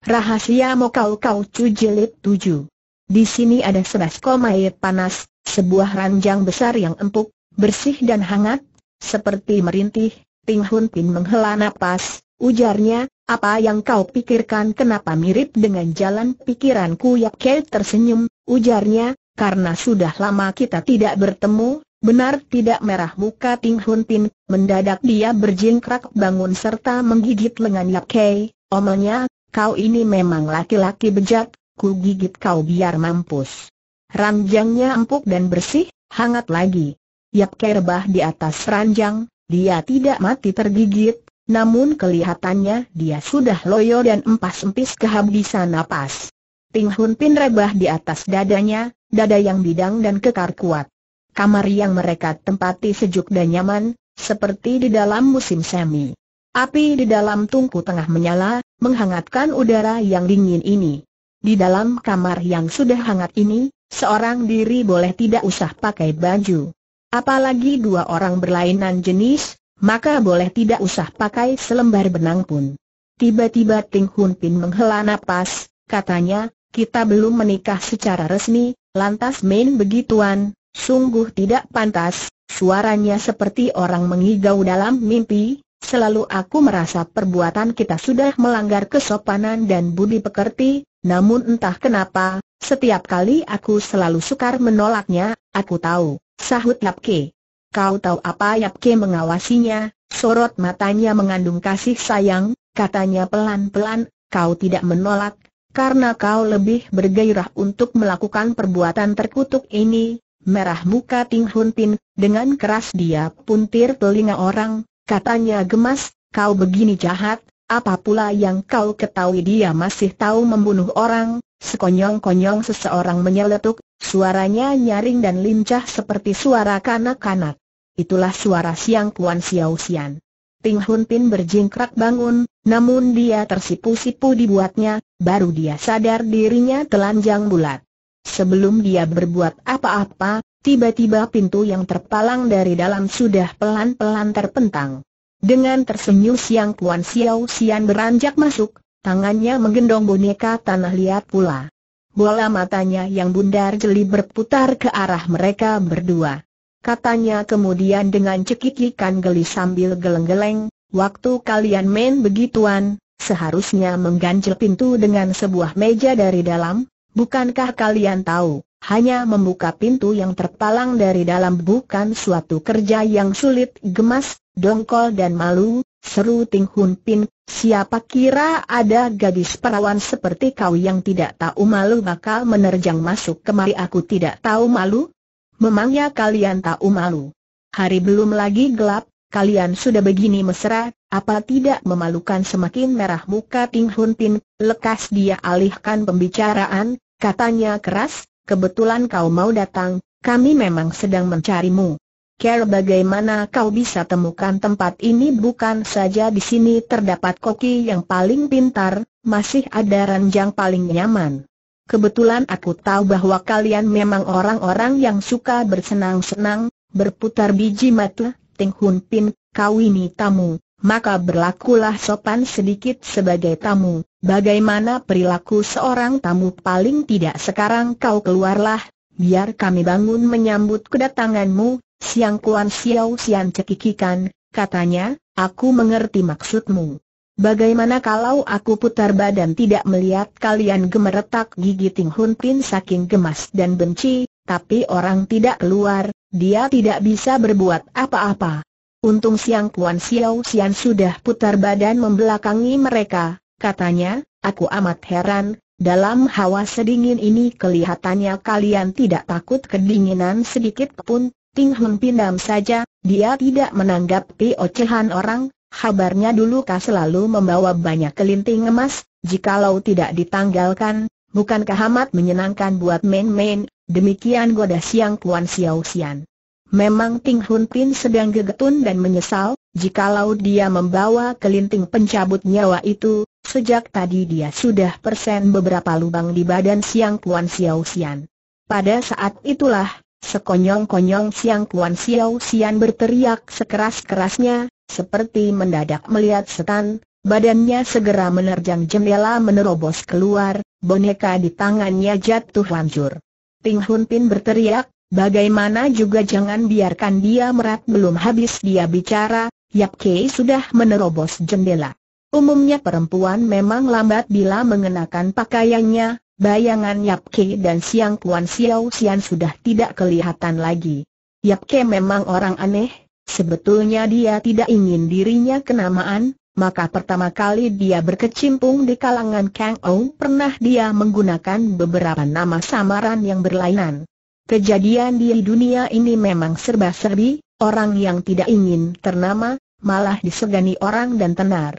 Rahasia Mokau Kau Cu Jilid 7 Di sini ada sebas komair panas, sebuah ranjang besar yang empuk, bersih dan hangat, seperti merintih, Ting Hun Pin menghela napas, ujarnya, apa yang kau pikirkan kenapa mirip dengan jalan pikiranku Yap Kei tersenyum, ujarnya, karena sudah lama kita tidak bertemu, benar tidak merah muka Ting Hun Pin, mendadak dia berjingkrak bangun serta menggigit lengan Yap Kei, omelnya, kau ini memang laki-laki bejat, ku gigit kau biar mampus. Ranjangnya empuk dan bersih, hangat lagi. Yap kerbah di atas ranjang, dia tidak mati tergigit, namun kelihatannya dia sudah loyo dan empas-empis kehabisan napas. Ting Hun Pin rebah di atas dadanya, dada yang bidang dan kekar kuat. Kamar yang mereka tempati sejuk dan nyaman, seperti di dalam musim semi. Api di dalam tungku tengah menyala, menghangatkan udara yang dingin ini. Di dalam kamar yang sudah hangat ini, seorang diri boleh tidak usah pakai baju. Apalagi dua orang berlainan jenis, maka boleh tidak usah pakai selembar benang pun. Tiba-tiba Ting Hun Pin menghela napas, katanya, kita belum menikah secara resmi, lantas main begituan, sungguh tidak pantas, suaranya seperti orang mengigau dalam mimpi, Selalu aku merasa perbuatan kita sudah melanggar kesopanan dan budi pekerti, namun entah kenapa, setiap kali aku selalu sukar menolaknya, aku tahu, sahut Yapke. Kau tahu apa Yapke mengawasinya, sorot matanya mengandung kasih sayang, katanya pelan-pelan, kau tidak menolak, karena kau lebih bergairah untuk melakukan perbuatan terkutuk ini, merah muka Ting Hun Tin, dengan keras dia puntir telinga orang, Katanya gemas, kau begini jahat, apa pula yang kau ketahui dia masih tahu membunuh orang, sekonyong-konyong seseorang menyeletuk, suaranya nyaring dan lincah seperti suara kanak-kanak. Itulah suara siang Kuan Xiao Xian. Ting Hun Pin berjingkrak bangun, namun dia tersipu-sipu dibuatnya, baru dia sadar dirinya telanjang bulat. Sebelum dia berbuat apa-apa, tiba-tiba pintu yang terpalang dari dalam sudah pelan-pelan terpentang. Dengan tersenyum siang Kuan Xiao Xian beranjak masuk, tangannya menggendong boneka tanah liat pula. Bola matanya yang bundar jeli berputar ke arah mereka berdua. Katanya kemudian dengan cekikikan geli sambil geleng-geleng, waktu kalian main begituan, seharusnya mengganjel pintu dengan sebuah meja dari dalam, bukankah kalian tahu, hanya membuka pintu yang terpalang dari dalam bukan suatu kerja yang sulit gemas, dongkol dan malu, seru Ting Hun Pin, siapa kira ada gadis perawan seperti kau yang tidak tahu malu bakal menerjang masuk kemari aku tidak tahu malu? Memangnya kalian tahu malu? Hari belum lagi gelap, kalian sudah begini mesra, apa tidak memalukan semakin merah muka Ting Hun Pin, lekas dia alihkan pembicaraan, katanya keras, kebetulan kau mau datang, kami memang sedang mencarimu. Care bagaimana kau bisa temukan tempat ini bukan saja di sini terdapat koki yang paling pintar, masih ada ranjang paling nyaman. Kebetulan aku tahu bahwa kalian memang orang-orang yang suka bersenang-senang, berputar biji mata, Ting Hun Pin, kau ini tamu, maka berlakulah sopan sedikit sebagai tamu. Bagaimana perilaku seorang tamu paling tidak sekarang kau keluarlah, biar kami bangun menyambut kedatanganmu, Siang Kuan Xiao Xian cekikikan, katanya, aku mengerti maksudmu. Bagaimana kalau aku putar badan tidak melihat kalian gemeretak gigi Ting Hun Pin saking gemas dan benci, tapi orang tidak keluar, dia tidak bisa berbuat apa-apa. Untung Siang Kuan Xiao Xian sudah putar badan membelakangi mereka, katanya, aku amat heran, dalam hawa sedingin ini kelihatannya kalian tidak takut kedinginan sedikit pun, Ting Hun pindam saja, dia tidak menanggapi ocehan orang, habarnya dulu kah selalu membawa banyak kelinting emas, jikalau tidak ditanggalkan, bukankah amat menyenangkan buat main-main, demikian goda siang Kuan Xiao Xian. Memang Ting Hun Pin sedang gegetun dan menyesal, jikalau dia membawa kelinting pencabut nyawa itu, sejak tadi dia sudah persen beberapa lubang di badan siang Kuan Xiao Xian. Pada saat itulah, Sekonyong-konyong Siang Kuan Xiao Xian berteriak sekeras-kerasnya, seperti mendadak melihat setan, badannya segera menerjang jendela menerobos keluar, boneka di tangannya jatuh hancur. Ting Hun Pin berteriak, bagaimana juga jangan biarkan dia merat belum habis dia bicara, Yap Kei sudah menerobos jendela. Umumnya perempuan memang lambat bila mengenakan pakaiannya, Bayangan Yap Ke dan Siang Kuan Xiao Xian sudah tidak kelihatan lagi. Yap Ke memang orang aneh, sebetulnya dia tidak ingin dirinya kenamaan, maka pertama kali dia berkecimpung di kalangan Kang Ong pernah dia menggunakan beberapa nama samaran yang berlainan. Kejadian di dunia ini memang serba-serbi, orang yang tidak ingin ternama, malah disegani orang dan tenar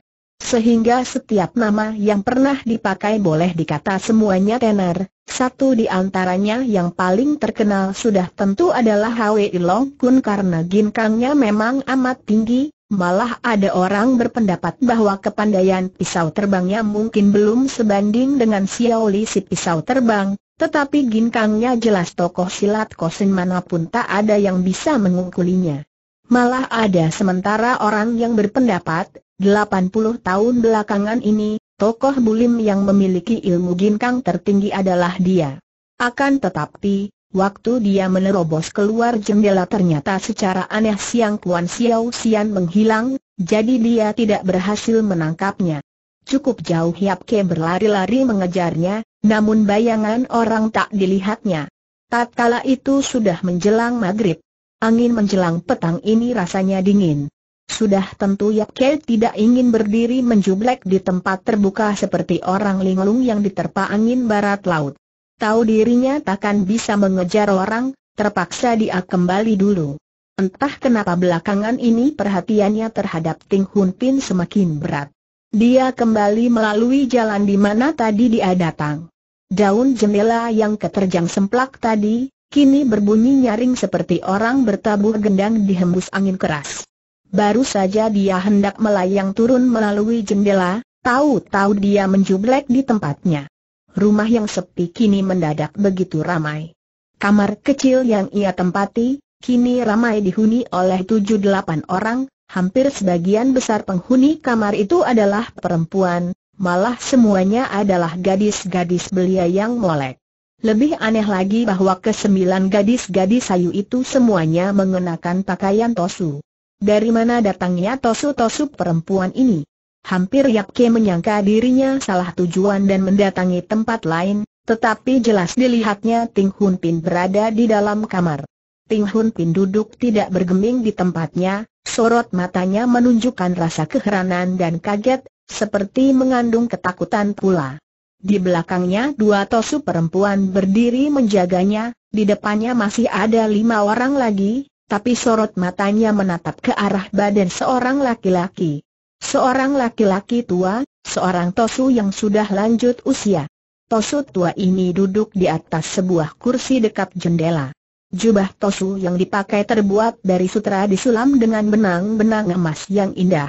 sehingga setiap nama yang pernah dipakai boleh dikata semuanya tenar, satu di antaranya yang paling terkenal sudah tentu adalah Hwe Long Kun karena ginkangnya memang amat tinggi, malah ada orang berpendapat bahwa kepandaian pisau terbangnya mungkin belum sebanding dengan Xiao Li si pisau terbang, tetapi ginkangnya jelas tokoh silat kosin manapun tak ada yang bisa mengungkulinya. Malah ada sementara orang yang berpendapat, 80 tahun belakangan ini, tokoh bulim yang memiliki ilmu ginkang tertinggi adalah dia. Akan tetapi, waktu dia menerobos keluar jendela ternyata secara aneh Siang Kuan Xiao Xian menghilang, jadi dia tidak berhasil menangkapnya. Cukup jauh Yap Ke berlari-lari mengejarnya, namun bayangan orang tak dilihatnya. Tatkala itu sudah menjelang maghrib. Angin menjelang petang ini rasanya dingin. Sudah tentu Yak Kei tidak ingin berdiri menjublek di tempat terbuka seperti orang linglung yang diterpa angin barat laut. Tahu dirinya takkan bisa mengejar orang, terpaksa dia kembali dulu. Entah kenapa belakangan ini perhatiannya terhadap Ting Hun Pin semakin berat. Dia kembali melalui jalan di mana tadi dia datang. Daun jendela yang keterjang semplak tadi, kini berbunyi nyaring seperti orang bertabur gendang dihembus angin keras. Baru saja dia hendak melayang turun melalui jendela, tahu-tahu dia menjublek di tempatnya. Rumah yang sepi kini mendadak begitu ramai. Kamar kecil yang ia tempati, kini ramai dihuni oleh tujuh delapan orang, hampir sebagian besar penghuni kamar itu adalah perempuan, malah semuanya adalah gadis-gadis belia yang molek. Lebih aneh lagi bahwa kesembilan gadis-gadis sayu itu semuanya mengenakan pakaian tosu. Dari mana datangnya tosu-tosu perempuan ini? Hampir Yapke menyangka dirinya salah tujuan dan mendatangi tempat lain, tetapi jelas dilihatnya Ting Hun Pin berada di dalam kamar. Ting Hun Pin duduk tidak bergeming di tempatnya, sorot matanya menunjukkan rasa keheranan dan kaget, seperti mengandung ketakutan pula. Di belakangnya dua tosu perempuan berdiri menjaganya, di depannya masih ada lima orang lagi, tapi sorot matanya menatap ke arah badan seorang laki-laki. Seorang laki-laki tua, seorang tosu yang sudah lanjut usia. Tosu tua ini duduk di atas sebuah kursi dekat jendela. Jubah tosu yang dipakai terbuat dari sutra disulam dengan benang-benang emas yang indah.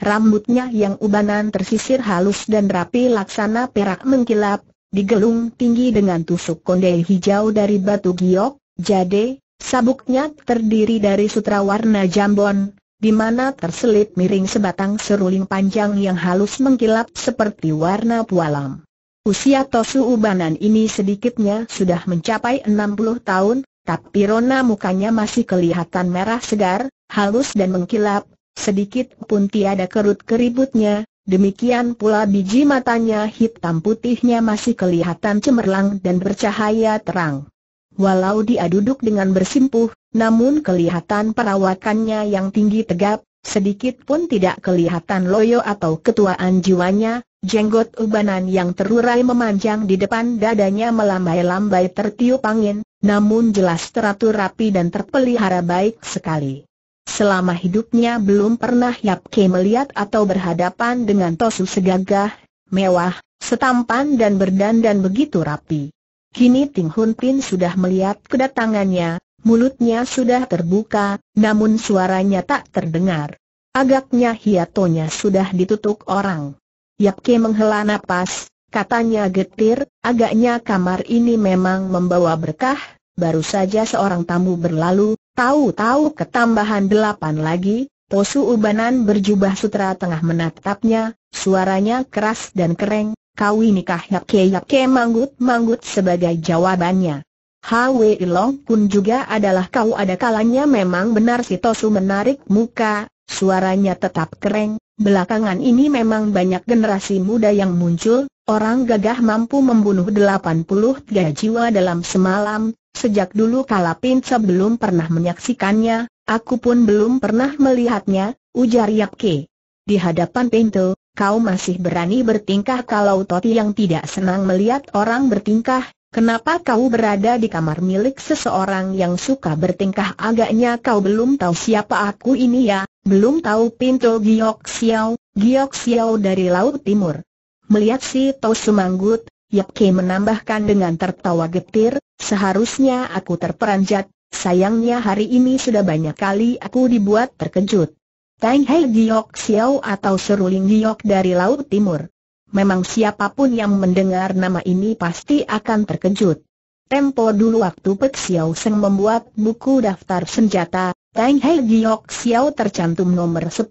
Rambutnya yang ubanan tersisir halus dan rapi laksana perak mengkilap, digelung tinggi dengan tusuk kondei hijau dari batu giok, jade, Sabuknya terdiri dari sutra warna jambon, di mana terselip miring sebatang seruling panjang yang halus mengkilap seperti warna pualam. Usia Tosu Ubanan ini sedikitnya sudah mencapai 60 tahun, tapi rona mukanya masih kelihatan merah segar, halus dan mengkilap, sedikit pun tiada kerut keributnya, demikian pula biji matanya hitam putihnya masih kelihatan cemerlang dan bercahaya terang. Walau dia duduk dengan bersimpuh, namun kelihatan perawakannya yang tinggi tegap, sedikit pun tidak kelihatan loyo atau ketuaan jiwanya, jenggot ubanan yang terurai memanjang di depan dadanya melambai-lambai tertiup angin, namun jelas teratur rapi dan terpelihara baik sekali. Selama hidupnya belum pernah Yap Ke melihat atau berhadapan dengan Tosu segagah, mewah, setampan dan berdandan begitu rapi. Kini Ting Hun Pin sudah melihat kedatangannya, mulutnya sudah terbuka, namun suaranya tak terdengar. Agaknya hiatonya sudah ditutup orang. Yapke menghela nafas, katanya getir, agaknya kamar ini memang membawa berkah, baru saja seorang tamu berlalu, tahu-tahu ketambahan delapan lagi, Posu Ubanan berjubah sutra tengah menatapnya, suaranya keras dan kering, kau ini kah Kawi nikah Yap Ke manggut-manggut sebagai jawabannya. Hwe ilong pun juga adalah kau ada kalanya memang benar si Tosu menarik muka, suaranya tetap kering, belakangan ini memang banyak generasi muda yang muncul, orang gagah mampu membunuh 83 jiwa dalam semalam, sejak dulu kala Kalapin sebelum pernah menyaksikannya, aku pun belum pernah melihatnya, ujar Yapke. Di hadapan pintu, kau masih berani bertingkah kalau Toti yang tidak senang melihat orang bertingkah, kenapa kau berada di kamar milik seseorang yang suka bertingkah agaknya kau belum tahu siapa aku ini ya, belum tahu pintu Giok Xiao, Giok Xiao dari Laut Timur. Melihat si Tau Sumanggut, Ke menambahkan dengan tertawa getir, seharusnya aku terperanjat, sayangnya hari ini sudah banyak kali aku dibuat terkejut. Tai Hai Giok Xiao atau Seruling Giok dari Laut Timur. Memang siapapun yang mendengar nama ini pasti akan terkejut. Tempo dulu waktu Pek Xiao Seng membuat buku daftar senjata, Tai Hai Giok Xiao tercantum nomor 10.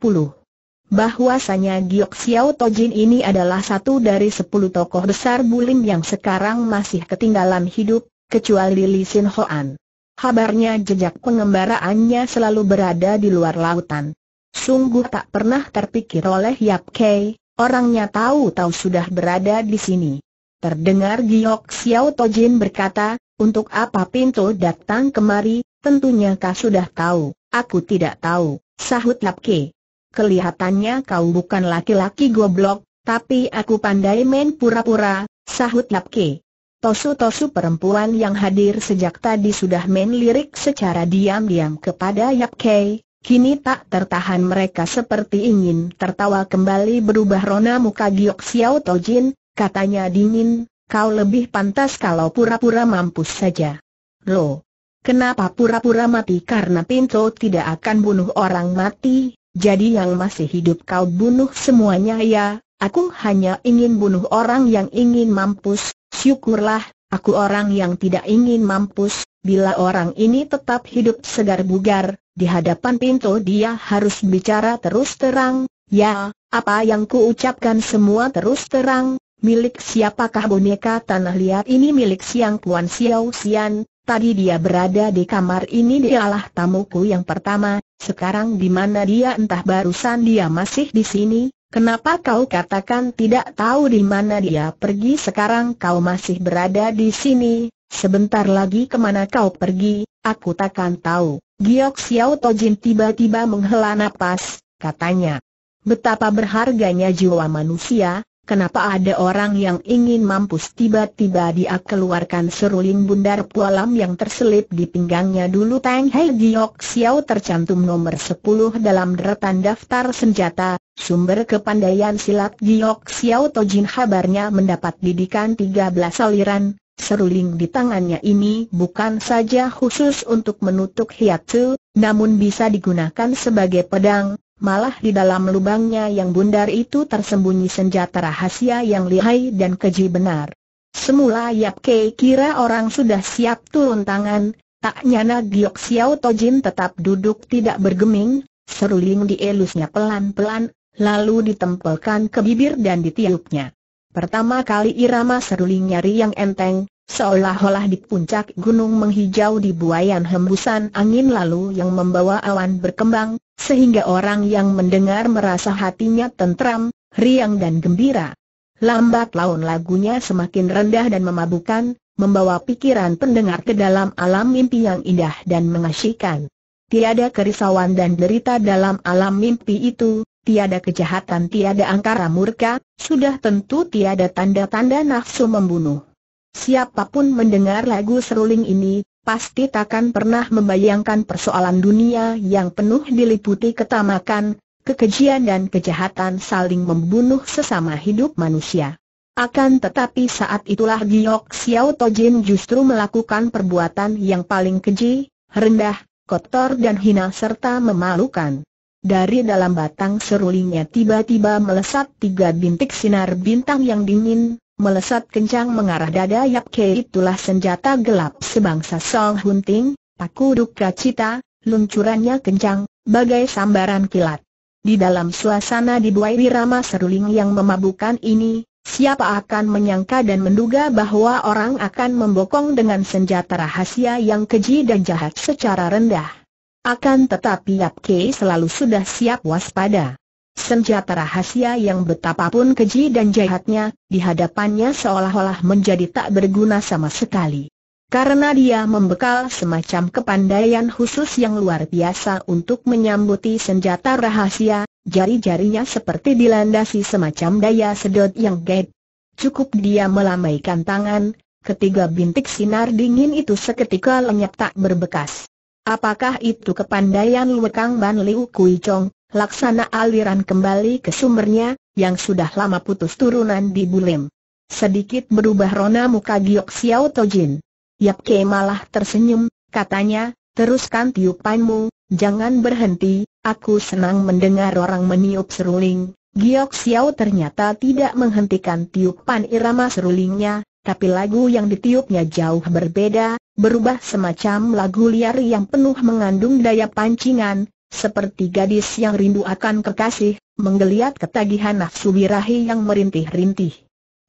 Bahwasanya Giok Xiao Tojin ini adalah satu dari 10 tokoh besar Bulim yang sekarang masih ketinggalan hidup, kecuali Li Sin Hoan. Habarnya jejak pengembaraannya selalu berada di luar lautan. Sungguh tak pernah terpikir oleh Yap Kei, orangnya tahu-tahu sudah berada di sini. Terdengar Giok Xiao Tojin berkata, untuk apa pintu datang kemari, tentunya kau sudah tahu, aku tidak tahu, sahut Yap Kei. Kelihatannya kau bukan laki-laki goblok, tapi aku pandai main pura-pura, sahut Yap Kei. Tosu-tosu perempuan yang hadir sejak tadi sudah main lirik secara diam-diam kepada Yap Kei, Kini tak tertahan mereka seperti ingin tertawa kembali berubah rona muka Giok Xiao Tojin, katanya dingin, kau lebih pantas kalau pura-pura mampus saja. Loh, kenapa pura-pura mati karena Pinto tidak akan bunuh orang mati, jadi yang masih hidup kau bunuh semuanya ya, aku hanya ingin bunuh orang yang ingin mampus, syukurlah, aku orang yang tidak ingin mampus, Bila orang ini tetap hidup segar bugar, di hadapan pintu dia harus bicara terus terang, ya, apa yang kuucapkan semua terus terang, milik siapakah boneka tanah liat ini milik Siang Puan Xiao Xian, tadi dia berada di kamar ini dialah tamuku yang pertama, sekarang di mana dia entah barusan dia masih di sini, Kenapa kau katakan tidak tahu di mana dia pergi sekarang kau masih berada di sini? Sebentar lagi kemana kau pergi, aku takkan tahu. Giok Xiao Tojin tiba-tiba menghela nafas, katanya. Betapa berharganya jiwa manusia, kenapa ada orang yang ingin mampus tiba-tiba dia keluarkan seruling bundar pualam yang terselip di pinggangnya dulu Tang Hei Giok Xiao tercantum nomor 10 dalam deretan daftar senjata, Sumber kepandaian silat Giok Xiao Tojin habarnya mendapat didikan 13 aliran, Seruling di tangannya ini bukan saja khusus untuk menutup hiatus, namun bisa digunakan sebagai pedang, malah di dalam lubangnya yang bundar itu tersembunyi senjata rahasia yang lihai dan keji benar. Semula Yap Kei kira orang sudah siap turun tangan, tak nyana Giok Xiao Tojin tetap duduk tidak bergeming, seruling dielusnya pelan-pelan, lalu ditempelkan ke bibir dan ditiupnya. Pertama kali irama seruling nyari yang enteng, seolah-olah di puncak gunung menghijau di buayan hembusan angin lalu yang membawa awan berkembang, sehingga orang yang mendengar merasa hatinya tentram, riang dan gembira. Lambat laun lagunya semakin rendah dan memabukan, membawa pikiran pendengar ke dalam alam mimpi yang indah dan mengasyikan. Tiada kerisauan dan derita dalam alam mimpi itu, Tiada kejahatan tiada angkara murka, sudah tentu tiada tanda-tanda nafsu membunuh. Siapapun mendengar lagu seruling ini, pasti takkan pernah membayangkan persoalan dunia yang penuh diliputi ketamakan, kekejian dan kejahatan saling membunuh sesama hidup manusia. Akan tetapi saat itulah Giok Xiao Tojin justru melakukan perbuatan yang paling keji, rendah, kotor dan hina serta memalukan. Dari dalam batang serulingnya tiba-tiba melesat tiga bintik sinar bintang yang dingin, melesat kencang mengarah dada Yap Ke itulah senjata gelap sebangsa Song Hunting, paku duka cita, luncurannya kencang, bagai sambaran kilat. Di dalam suasana dibuai wirama seruling yang memabukan ini, siapa akan menyangka dan menduga bahwa orang akan membokong dengan senjata rahasia yang keji dan jahat secara rendah. Akan tetapi Yap Ke selalu sudah siap waspada. Senjata rahasia yang betapapun keji dan jahatnya, dihadapannya seolah-olah menjadi tak berguna sama sekali. Karena dia membekal semacam kepandaian khusus yang luar biasa untuk menyambuti senjata rahasia, jari-jarinya seperti dilandasi semacam daya sedot yang gait. Cukup dia melambaikan tangan, ketiga bintik sinar dingin itu seketika lenyap tak berbekas. Apakah itu kepandaian Kang Ban Liu Kui Chong, laksana aliran kembali ke sumbernya, yang sudah lama putus turunan di Bulim. Sedikit berubah rona muka Giok Xiao Tojin. Yap Ke malah tersenyum, katanya, teruskan tiupanmu, jangan berhenti, aku senang mendengar orang meniup seruling. Giok Xiao ternyata tidak menghentikan tiupan irama serulingnya, tapi lagu yang ditiupnya jauh berbeda, berubah semacam lagu liar yang penuh mengandung daya pancingan, seperti gadis yang rindu akan kekasih, menggeliat ketagihan nafsu birahi yang merintih-rintih.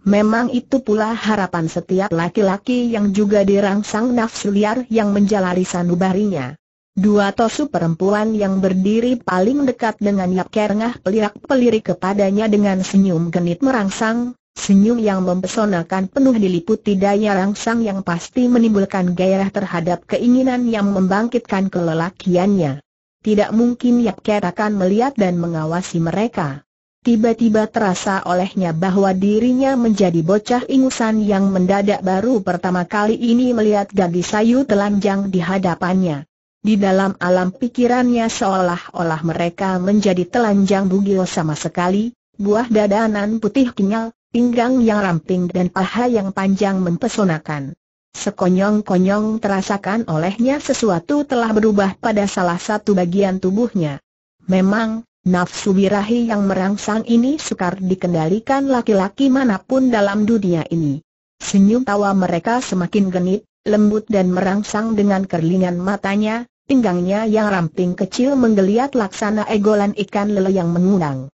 Memang itu pula harapan setiap laki-laki yang juga dirangsang nafsu liar yang menjalari sanubarinya. Dua tosu perempuan yang berdiri paling dekat dengan Yap Kerengah peliak-pelirik kepadanya dengan senyum genit merangsang, Senyum yang mempesonakan penuh diliputi daya rangsang yang pasti menimbulkan gairah terhadap keinginan yang membangkitkan kelelakiannya. Tidak mungkin Yap Ker akan melihat dan mengawasi mereka. Tiba-tiba terasa olehnya bahwa dirinya menjadi bocah ingusan yang mendadak baru pertama kali ini melihat gadis sayu telanjang di hadapannya. Di dalam alam pikirannya seolah-olah mereka menjadi telanjang bugil sama sekali, buah dadanan putih kenyal, pinggang yang ramping dan paha yang panjang mempesonakan. Sekonyong-konyong terasakan olehnya sesuatu telah berubah pada salah satu bagian tubuhnya. Memang, nafsu birahi yang merangsang ini sukar dikendalikan laki-laki manapun dalam dunia ini. Senyum tawa mereka semakin genit, lembut dan merangsang dengan kerlingan matanya, pinggangnya yang ramping kecil menggeliat laksana egolan ikan lele yang mengundang.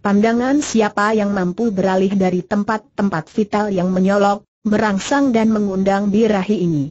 Pandangan siapa yang mampu beralih dari tempat-tempat vital yang menyolok, merangsang dan mengundang birahi ini.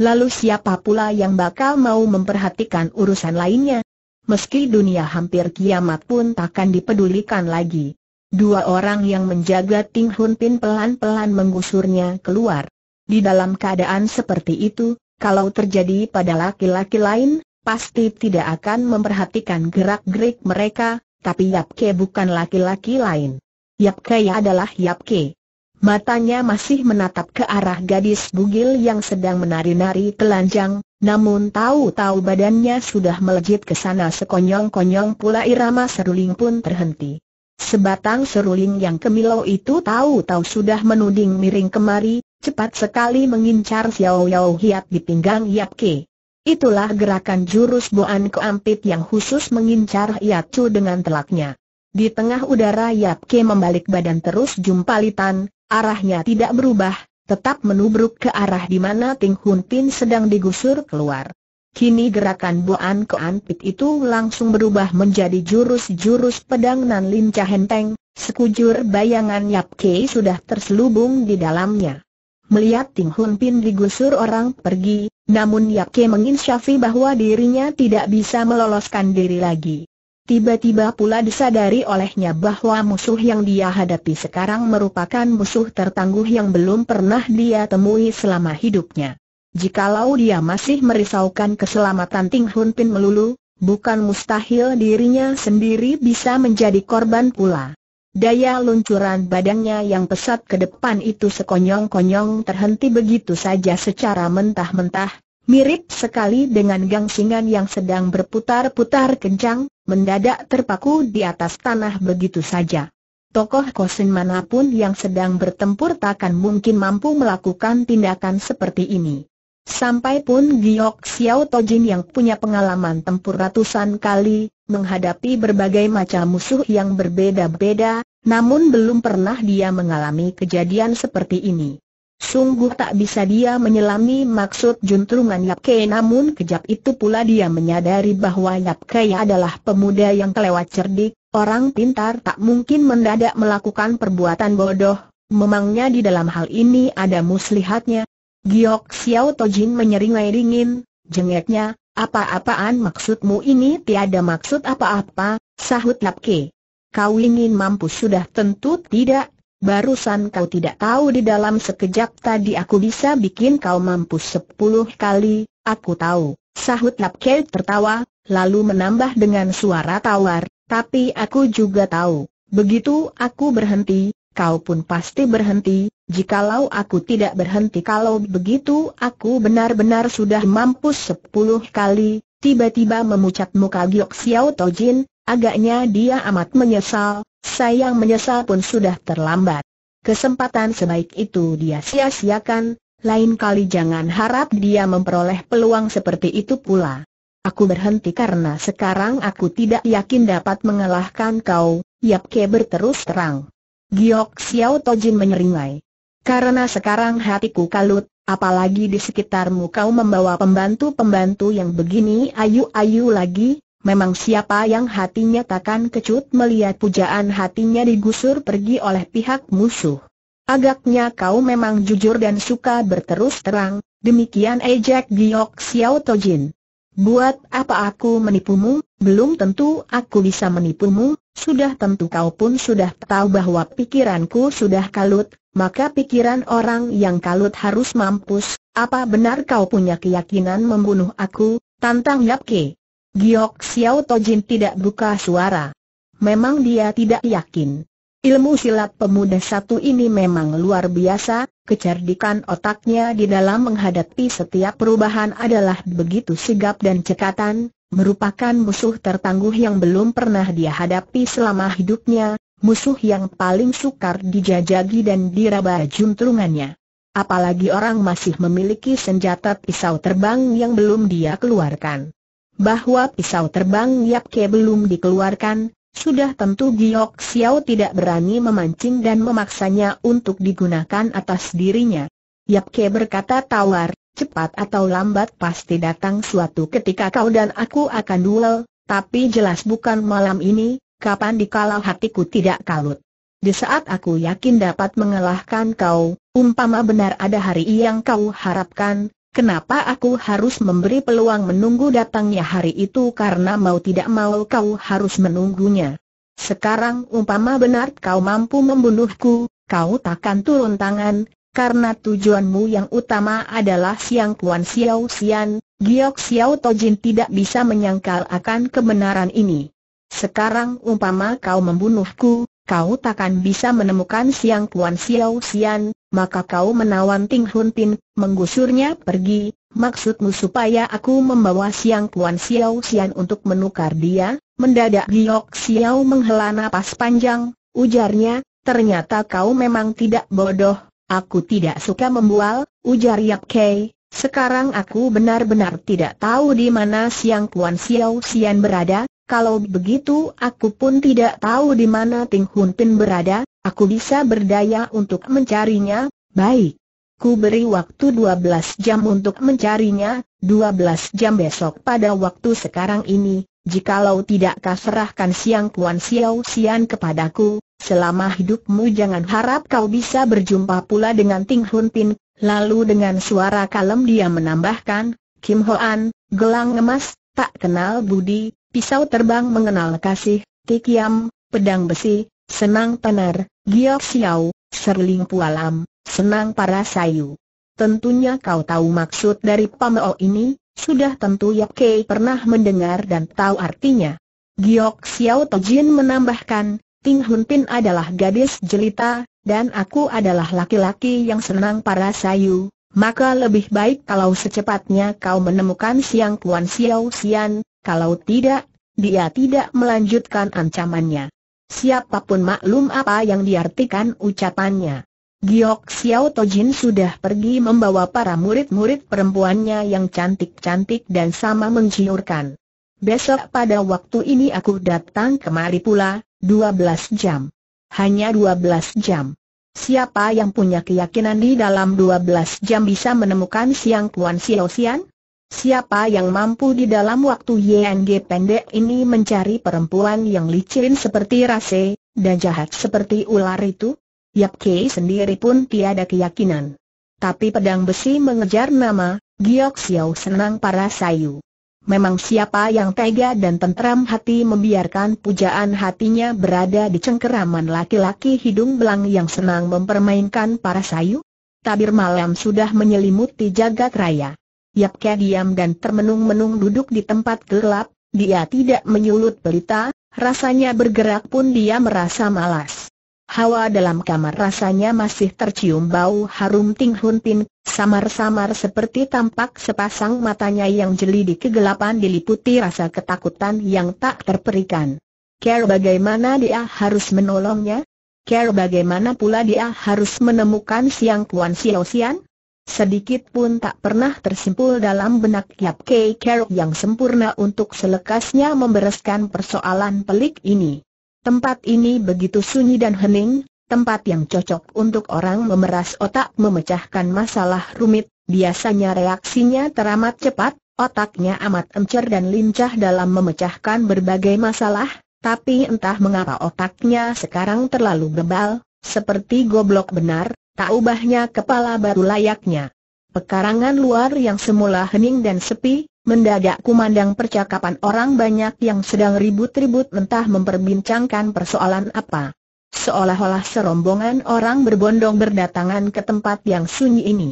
Lalu siapa pula yang bakal mau memperhatikan urusan lainnya? Meski dunia hampir kiamat pun takkan dipedulikan lagi. Dua orang yang menjaga Ting Hun Pin pelan-pelan menggusurnya keluar. Di dalam keadaan seperti itu, kalau terjadi pada laki-laki lain, pasti tidak akan memperhatikan gerak-gerik mereka, tapi Yapke bukan laki-laki lain. Yapke ya adalah Yapke. Matanya masih menatap ke arah gadis bugil yang sedang menari-nari telanjang, namun tahu-tahu badannya sudah melejit ke sana sekonyong-konyong pula irama seruling pun terhenti. Sebatang seruling yang kemilau itu tahu-tahu sudah menuding miring kemari, cepat sekali mengincar Xiao Yao Hiat di pinggang Yapke. Itulah gerakan jurus Boan Keampit yang khusus mengincar Yap Chu dengan telaknya. Di tengah udara Yap Ke membalik badan terus jumpalitan, arahnya tidak berubah, tetap menubruk ke arah di mana Ting Hun Pin sedang digusur keluar. Kini gerakan Boan Keampit itu langsung berubah menjadi jurus-jurus pedang Nan Lin Cahenteng, sekujur bayangan Yap Ke sudah terselubung di dalamnya. Melihat Ting Hun Pin digusur orang pergi, namun Ke menginsyafi bahwa dirinya tidak bisa meloloskan diri lagi. Tiba-tiba pula disadari olehnya bahwa musuh yang dia hadapi sekarang merupakan musuh tertangguh yang belum pernah dia temui selama hidupnya. Jikalau dia masih merisaukan keselamatan Ting Hun Pin melulu, bukan mustahil dirinya sendiri bisa menjadi korban pula. Daya luncuran badannya yang pesat ke depan itu sekonyong-konyong terhenti begitu saja secara mentah-mentah, mirip sekali dengan gangsingan yang sedang berputar-putar kencang, mendadak terpaku di atas tanah begitu saja. Tokoh kosin manapun yang sedang bertempur takkan mungkin mampu melakukan tindakan seperti ini. Sampai pun Giok Xiao Tojin yang punya pengalaman tempur ratusan kali, menghadapi berbagai macam musuh yang berbeda-beda, namun belum pernah dia mengalami kejadian seperti ini. Sungguh tak bisa dia menyelami maksud juntrungan Yap Kei namun kejap itu pula dia menyadari bahwa Yap Kei adalah pemuda yang kelewat cerdik, orang pintar tak mungkin mendadak melakukan perbuatan bodoh, memangnya di dalam hal ini ada muslihatnya, Giok Xiao Tojin menyeringai dingin, jengeknya, apa-apaan maksudmu ini tiada maksud apa-apa, sahut Lap Ke. Kau ingin mampu sudah tentu tidak, barusan kau tidak tahu di dalam sekejap tadi aku bisa bikin kau mampu sepuluh kali, aku tahu, sahut Lap Ke tertawa, lalu menambah dengan suara tawar, tapi aku juga tahu, begitu aku berhenti, kau pun pasti berhenti, jikalau aku tidak berhenti kalau begitu aku benar-benar sudah mampus sepuluh kali, tiba-tiba memucat muka Giok Xiao Tojin, agaknya dia amat menyesal, sayang menyesal pun sudah terlambat. Kesempatan sebaik itu dia sia-siakan, lain kali jangan harap dia memperoleh peluang seperti itu pula. Aku berhenti karena sekarang aku tidak yakin dapat mengalahkan kau, Yap Ke berterus terang. Giok Xiao Tojin menyeringai. Karena sekarang hatiku kalut, apalagi di sekitarmu kau membawa pembantu-pembantu yang begini ayu-ayu lagi, memang siapa yang hatinya takkan kecut melihat pujaan hatinya digusur pergi oleh pihak musuh. Agaknya kau memang jujur dan suka berterus terang, demikian ejek Giok Xiao Tojin. Buat apa aku menipumu, belum tentu aku bisa menipumu, sudah tentu kau pun sudah tahu bahwa pikiranku sudah kalut, maka pikiran orang yang kalut harus mampus, apa benar kau punya keyakinan membunuh aku, tantang Yap Ke? Giok Xiao Tojin tidak buka suara. Memang dia tidak yakin. Ilmu silat pemuda satu ini memang luar biasa, kecerdikan otaknya di dalam menghadapi setiap perubahan adalah begitu sigap dan cekatan, merupakan musuh tertangguh yang belum pernah dia hadapi selama hidupnya, musuh yang paling sukar dijajagi dan diraba juntrungannya. Apalagi orang masih memiliki senjata pisau terbang yang belum dia keluarkan. Bahwa pisau terbang Yap Ke belum dikeluarkan, sudah tentu Giok Xiao tidak berani memancing dan memaksanya untuk digunakan atas dirinya. Yap Ke berkata tawar, cepat atau lambat pasti datang suatu ketika kau dan aku akan duel, tapi jelas bukan malam ini, kapan dikala hatiku tidak kalut. Di saat aku yakin dapat mengalahkan kau, umpama benar ada hari yang kau harapkan, kenapa aku harus memberi peluang menunggu datangnya hari itu karena mau tidak mau kau harus menunggunya. Sekarang umpama benar kau mampu membunuhku, kau takkan turun tangan, karena tujuanmu yang utama adalah Siang Kuan Xiao Xian, Giok Xiao Tojin tidak bisa menyangkal akan kebenaran ini. Sekarang umpama kau membunuhku, kau takkan bisa menemukan Siang Kuan Xiao Xian, maka kau menawan Ting Hun Tin, menggusurnya pergi, maksudmu supaya aku membawa Siang Kuan Xiao Xian untuk menukar dia? Mendadak Giok Xiao menghela napas panjang, ujarnya, ternyata kau memang tidak bodoh Aku tidak suka membual, ujar Yap Kei, sekarang aku benar-benar tidak tahu di mana Siang Kuan Xiao Xian berada, kalau begitu aku pun tidak tahu di mana Ting Hun Pin berada, aku bisa berdaya untuk mencarinya, baik. Ku beri waktu 12 jam untuk mencarinya, 12 jam besok pada waktu sekarang ini, jikalau tidak kau serahkan Siang Kuan Xiao Xian kepadaku, Selama hidupmu jangan harap kau bisa berjumpa pula dengan Ting Hun Pin. Lalu dengan suara kalem dia menambahkan, Kim Hoan, gelang emas, tak kenal budi, pisau terbang mengenal kasih, tikiam, pedang besi, senang tenar, giok xiao, serling pualam, senang para sayu. Tentunya kau tahu maksud dari pameo ini, sudah tentu Yap Kei pernah mendengar dan tahu artinya. Giok Xiao Tojin menambahkan, Ting Hun adalah gadis jelita, dan aku adalah laki-laki yang senang para sayu, maka lebih baik kalau secepatnya kau menemukan Siang Kuan Xiao Xian, kalau tidak, dia tidak melanjutkan ancamannya. Siapapun maklum apa yang diartikan ucapannya. Giok Xiao Tojin sudah pergi membawa para murid-murid perempuannya yang cantik-cantik dan sama menciurkan. Besok pada waktu ini aku datang kemari pula, 12 jam. Hanya 12 jam. Siapa yang punya keyakinan di dalam 12 jam bisa menemukan Siang Kuan Xiao Sian? Siapa yang mampu di dalam waktu YNG pendek ini mencari perempuan yang licin seperti Rase, dan jahat seperti ular itu? Yap Kei sendiri pun tiada keyakinan. Tapi pedang besi mengejar nama, Giok Xiao senang para sayu. Memang siapa yang tega dan tentram hati membiarkan pujaan hatinya berada di cengkeraman laki-laki hidung belang yang senang mempermainkan para sayu? Tabir malam sudah menyelimuti jagat raya. Yapke diam dan termenung-menung duduk di tempat gelap, dia tidak menyulut pelita, rasanya bergerak pun dia merasa malas. Hawa dalam kamar rasanya masih tercium bau harum Ting Hun samar-samar seperti tampak sepasang matanya yang jeli di kegelapan diliputi rasa ketakutan yang tak terperikan. Care bagaimana dia harus menolongnya? Care bagaimana pula dia harus menemukan Siang Kuan Xiao Sedikit pun tak pernah tersimpul dalam benak Yap Kei Care yang sempurna untuk selekasnya membereskan persoalan pelik ini. Tempat ini begitu sunyi dan hening, tempat yang cocok untuk orang memeras otak memecahkan masalah rumit, biasanya reaksinya teramat cepat, otaknya amat encer dan lincah dalam memecahkan berbagai masalah, tapi entah mengapa otaknya sekarang terlalu bebal, seperti goblok benar, tak ubahnya kepala baru layaknya. Pekarangan luar yang semula hening dan sepi, Mendadak kumandang percakapan orang banyak yang sedang ribut-ribut entah memperbincangkan persoalan apa. Seolah-olah serombongan orang berbondong berdatangan ke tempat yang sunyi ini.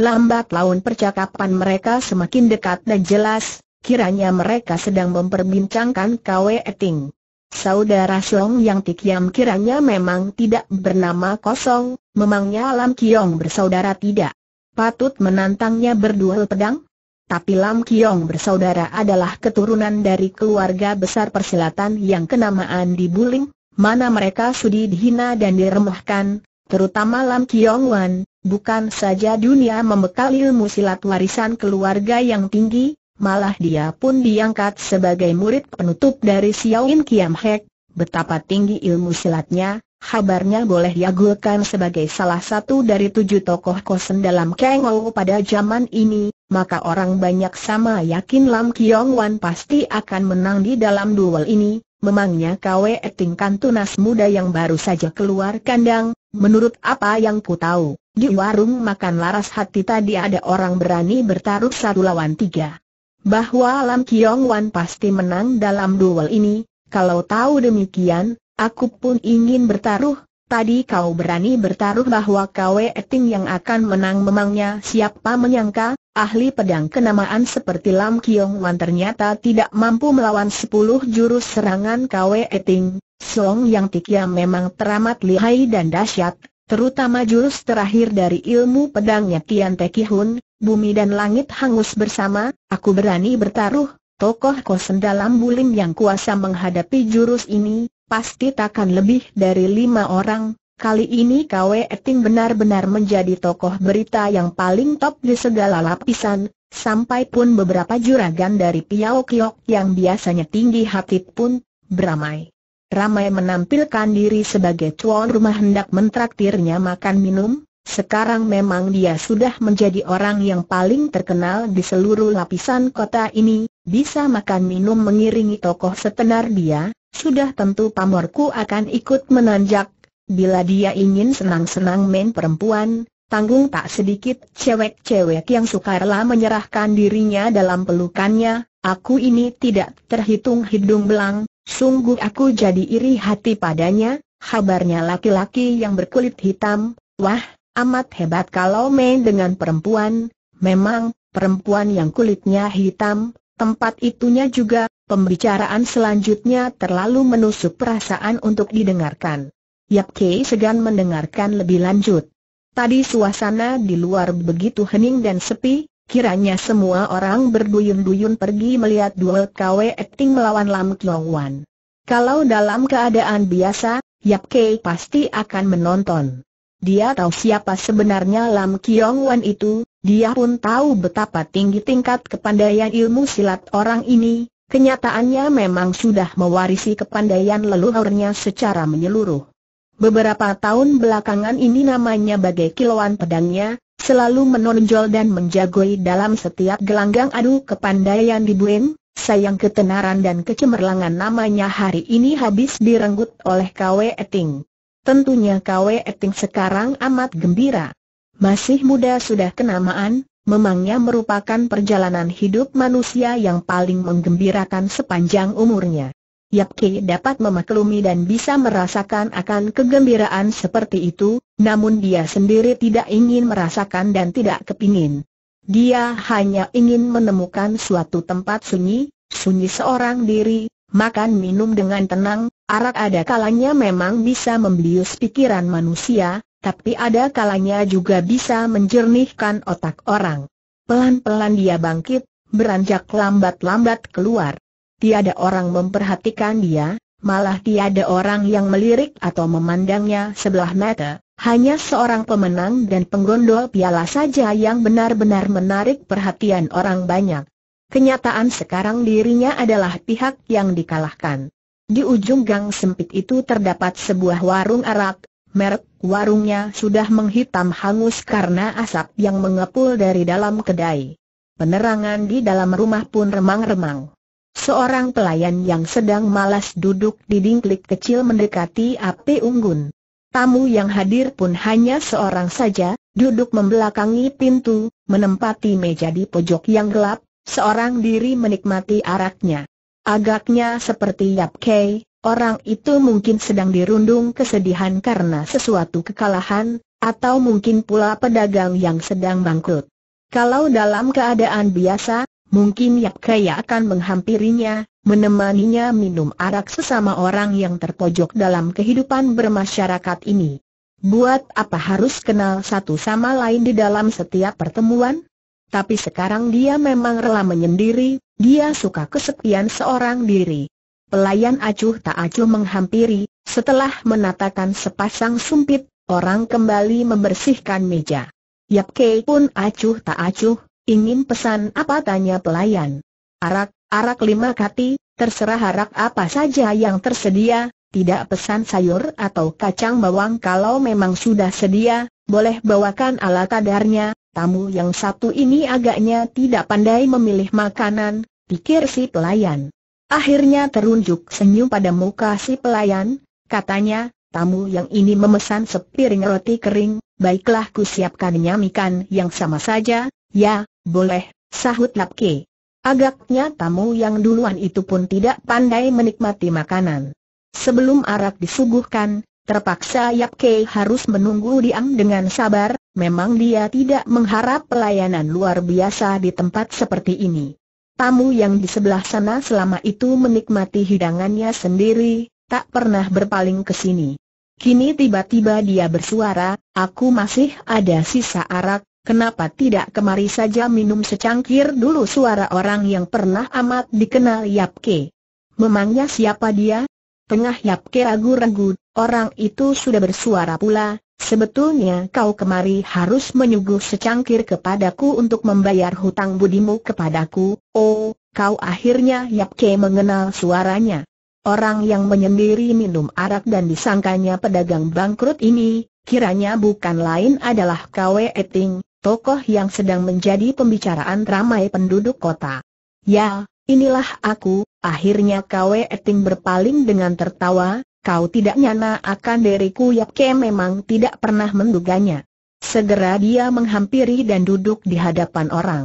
Lambat laun percakapan mereka semakin dekat dan jelas, kiranya mereka sedang memperbincangkan KW Eting. Saudara Xiong yang Tikiam kiranya memang tidak bernama kosong, memangnya Lam Kiong bersaudara tidak. Patut menantangnya berduel pedang? Tapi Lam Kiong bersaudara adalah keturunan dari keluarga besar persilatan yang kenamaan di Buling, mana mereka sudi dihina dan diremehkan, terutama Lam Kiong Wan, bukan saja dunia membekal ilmu silat warisan keluarga yang tinggi, malah dia pun diangkat sebagai murid penutup dari Xiaoin Kiam Hek, betapa tinggi ilmu silatnya, Kabarnya boleh diagulkan sebagai salah satu dari tujuh tokoh kosen dalam Kengou pada zaman ini, maka orang banyak sama yakin Lam Kiong Wan pasti akan menang di dalam duel ini. Memangnya KW Eting Kantunas muda yang baru saja keluar kandang, menurut apa yang ku tahu, di warung makan laras hati tadi ada orang berani bertaruh satu lawan tiga. Bahwa Lam Kiong Wan pasti menang dalam duel ini, kalau tahu demikian, aku pun ingin bertaruh, Tadi kau berani bertaruh bahwa KW Eting yang akan menang memangnya siapa menyangka, ahli pedang kenamaan seperti Lam Kiong Wan ternyata tidak mampu melawan 10 jurus serangan Kwe Eting, Song Yang Tikia memang teramat lihai dan dahsyat, terutama jurus terakhir dari ilmu pedangnya Tian Te Kihun, bumi dan langit hangus bersama, aku berani bertaruh, tokoh kosen dalam bulim yang kuasa menghadapi jurus ini, pasti takkan lebih dari lima orang, Kali ini Kwe Eting benar-benar menjadi tokoh berita yang paling top di segala lapisan, sampai pun beberapa juragan dari Piao Kiok yang biasanya tinggi hati pun beramai. Ramai menampilkan diri sebagai tuan rumah hendak mentraktirnya makan minum, sekarang memang dia sudah menjadi orang yang paling terkenal di seluruh lapisan kota ini, bisa makan minum mengiringi tokoh setenar dia, sudah tentu pamorku akan ikut menanjak Bila dia ingin senang-senang main perempuan, tanggung tak sedikit cewek-cewek yang sukarela menyerahkan dirinya dalam pelukannya, aku ini tidak terhitung hidung belang, sungguh aku jadi iri hati padanya, habarnya laki-laki yang berkulit hitam, wah, amat hebat kalau main dengan perempuan, memang, perempuan yang kulitnya hitam, tempat itunya juga, pembicaraan selanjutnya terlalu menusuk perasaan untuk didengarkan. Yap Kei segan mendengarkan lebih lanjut. Tadi suasana di luar begitu hening dan sepi, kiranya semua orang berduyun-duyun pergi melihat duel KW acting melawan Lam Kiong Wan. Kalau dalam keadaan biasa, Yap Kei pasti akan menonton. Dia tahu siapa sebenarnya Lam Kiong Wan itu, dia pun tahu betapa tinggi tingkat kepandaian ilmu silat orang ini, kenyataannya memang sudah mewarisi kepandaian leluhurnya secara menyeluruh. Beberapa tahun belakangan ini namanya bagai kilauan pedangnya, selalu menonjol dan menjagoi dalam setiap gelanggang adu kepandaian di Buen, sayang ketenaran dan kecemerlangan namanya hari ini habis direnggut oleh KW Eting. Tentunya KW Eting sekarang amat gembira. Masih muda sudah kenamaan, memangnya merupakan perjalanan hidup manusia yang paling menggembirakan sepanjang umurnya. Yap Ki dapat memaklumi dan bisa merasakan akan kegembiraan seperti itu, namun dia sendiri tidak ingin merasakan dan tidak kepingin. Dia hanya ingin menemukan suatu tempat sunyi, sunyi seorang diri, makan minum dengan tenang, arak ada kalanya memang bisa membius pikiran manusia, tapi ada kalanya juga bisa menjernihkan otak orang. Pelan-pelan dia bangkit, beranjak lambat-lambat keluar. Tiada orang memperhatikan dia, malah tiada orang yang melirik atau memandangnya sebelah mata. Hanya seorang pemenang dan penggondol piala saja yang benar-benar menarik perhatian orang banyak. Kenyataan sekarang dirinya adalah pihak yang dikalahkan. Di ujung gang sempit itu terdapat sebuah warung arak, merek warungnya sudah menghitam hangus karena asap yang mengepul dari dalam kedai. Penerangan di dalam rumah pun remang-remang. Seorang pelayan yang sedang malas duduk di dingklik kecil mendekati api unggun. Tamu yang hadir pun hanya seorang saja, duduk membelakangi pintu, menempati meja di pojok yang gelap, seorang diri menikmati araknya. Agaknya seperti Yap Kei, orang itu mungkin sedang dirundung kesedihan karena sesuatu kekalahan, atau mungkin pula pedagang yang sedang bangkrut. Kalau dalam keadaan biasa, Mungkin Yap Kaya akan menghampirinya, menemaninya minum arak sesama orang yang terpojok dalam kehidupan bermasyarakat ini. Buat apa harus kenal satu sama lain di dalam setiap pertemuan? Tapi sekarang dia memang rela menyendiri, dia suka kesepian seorang diri. Pelayan acuh tak acuh menghampiri, setelah menatakan sepasang sumpit, orang kembali membersihkan meja. Yap Kei pun acuh tak acuh Ingin pesan apa tanya pelayan? Arak, arak lima kati, terserah arak apa saja yang tersedia, tidak pesan sayur atau kacang bawang kalau memang sudah sedia, boleh bawakan ala kadarnya, tamu yang satu ini agaknya tidak pandai memilih makanan, pikir si pelayan. Akhirnya terunjuk senyum pada muka si pelayan, katanya, tamu yang ini memesan sepiring roti kering, baiklah ku siapkan nyamikan yang sama saja, Ya, boleh, sahut Napki. Agaknya tamu yang duluan itu pun tidak pandai menikmati makanan. Sebelum arak disuguhkan, terpaksa Yap harus menunggu diang dengan sabar, memang dia tidak mengharap pelayanan luar biasa di tempat seperti ini. Tamu yang di sebelah sana selama itu menikmati hidangannya sendiri, tak pernah berpaling ke sini. Kini tiba-tiba dia bersuara, aku masih ada sisa arak, Kenapa tidak kemari saja minum secangkir dulu suara orang yang pernah amat dikenal Yapke. Memangnya siapa dia? Tengah Yapke ragu-ragu, orang itu sudah bersuara pula, sebetulnya kau kemari harus menyuguh secangkir kepadaku untuk membayar hutang budimu kepadaku, oh, kau akhirnya Yapke mengenal suaranya. Orang yang menyendiri minum arak dan disangkanya pedagang bangkrut ini, kiranya bukan lain adalah Kwe Eting, tokoh yang sedang menjadi pembicaraan ramai penduduk kota. Ya, inilah aku, akhirnya Kwe Eting berpaling dengan tertawa, kau tidak nyana akan diriku Kem memang tidak pernah menduganya. Segera dia menghampiri dan duduk di hadapan orang.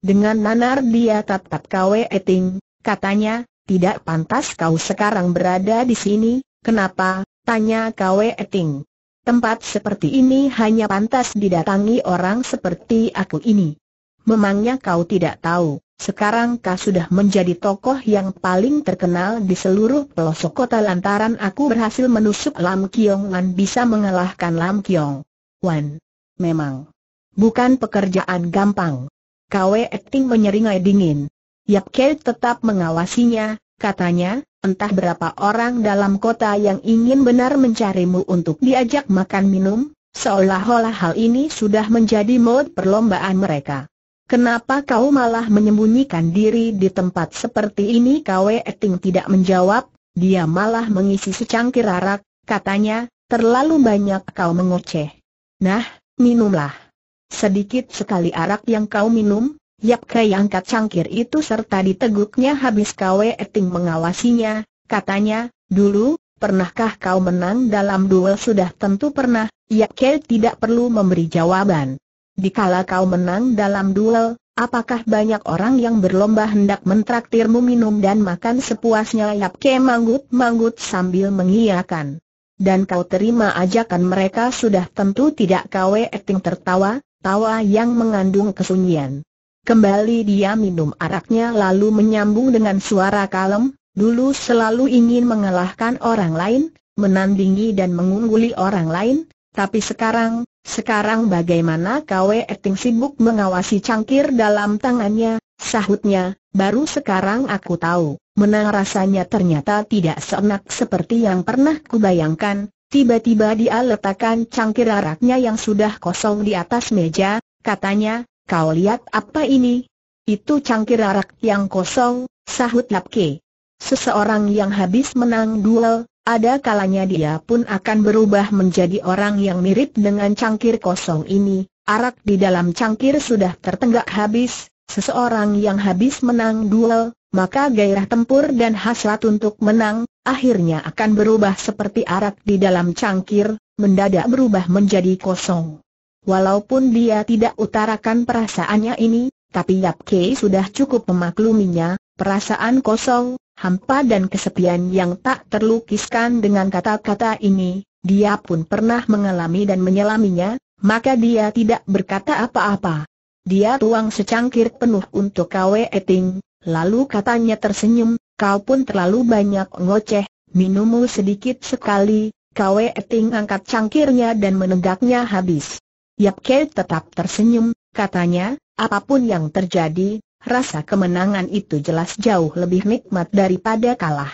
Dengan nanar dia tatap Kwe Eting, katanya, tidak pantas kau sekarang berada di sini, kenapa? Tanya Kwe Eting. Tempat seperti ini hanya pantas didatangi orang seperti aku ini. Memangnya kau tidak tahu, sekarang kau sudah menjadi tokoh yang paling terkenal di seluruh pelosok kota lantaran aku berhasil menusuk Lam Kiong dan bisa mengalahkan Lam Kiong. Wan, memang bukan pekerjaan gampang. Kwe acting menyeringai dingin. Yap Kei tetap mengawasinya, katanya, entah berapa orang dalam kota yang ingin benar mencarimu untuk diajak makan minum, seolah-olah hal ini sudah menjadi mod perlombaan mereka. Kenapa kau malah menyembunyikan diri di tempat seperti ini? Kwe Eting tidak menjawab, dia malah mengisi secangkir arak, katanya, terlalu banyak kau mengoceh. Nah, minumlah. Sedikit sekali arak yang kau minum, Yap Kai angkat cangkir itu serta diteguknya habis kau Eting mengawasinya, katanya, dulu, pernahkah kau menang dalam duel sudah tentu pernah, Yap Kai tidak perlu memberi jawaban. Dikala kau menang dalam duel, apakah banyak orang yang berlomba hendak mentraktirmu minum dan makan sepuasnya Yap Kai manggut-manggut sambil mengiyakan. Dan kau terima ajakan mereka sudah tentu tidak kau Eting tertawa, tawa yang mengandung kesunyian. Kembali dia minum araknya lalu menyambung dengan suara kalem, dulu selalu ingin mengalahkan orang lain, menandingi dan mengungguli orang lain, tapi sekarang, sekarang bagaimana KW Eting sibuk mengawasi cangkir dalam tangannya, sahutnya, baru sekarang aku tahu, menang rasanya ternyata tidak seenak seperti yang pernah kubayangkan, tiba-tiba dia letakkan cangkir araknya yang sudah kosong di atas meja, katanya, Kau lihat apa ini? Itu cangkir arak yang kosong, sahut Lap Seseorang yang habis menang duel, ada kalanya dia pun akan berubah menjadi orang yang mirip dengan cangkir kosong ini. Arak di dalam cangkir sudah tertenggak habis, seseorang yang habis menang duel, maka gairah tempur dan hasrat untuk menang, akhirnya akan berubah seperti arak di dalam cangkir, mendadak berubah menjadi kosong. Walaupun dia tidak utarakan perasaannya ini, tapi Yap Kei sudah cukup memakluminya, perasaan kosong, hampa dan kesepian yang tak terlukiskan dengan kata-kata ini, dia pun pernah mengalami dan menyelaminya, maka dia tidak berkata apa-apa. Dia tuang secangkir penuh untuk Kwe Eting, lalu katanya tersenyum, kau pun terlalu banyak ngoceh, minummu sedikit sekali, Kwe Eting angkat cangkirnya dan menegaknya habis. Yap Kei tetap tersenyum, katanya, apapun yang terjadi, rasa kemenangan itu jelas jauh lebih nikmat daripada kalah.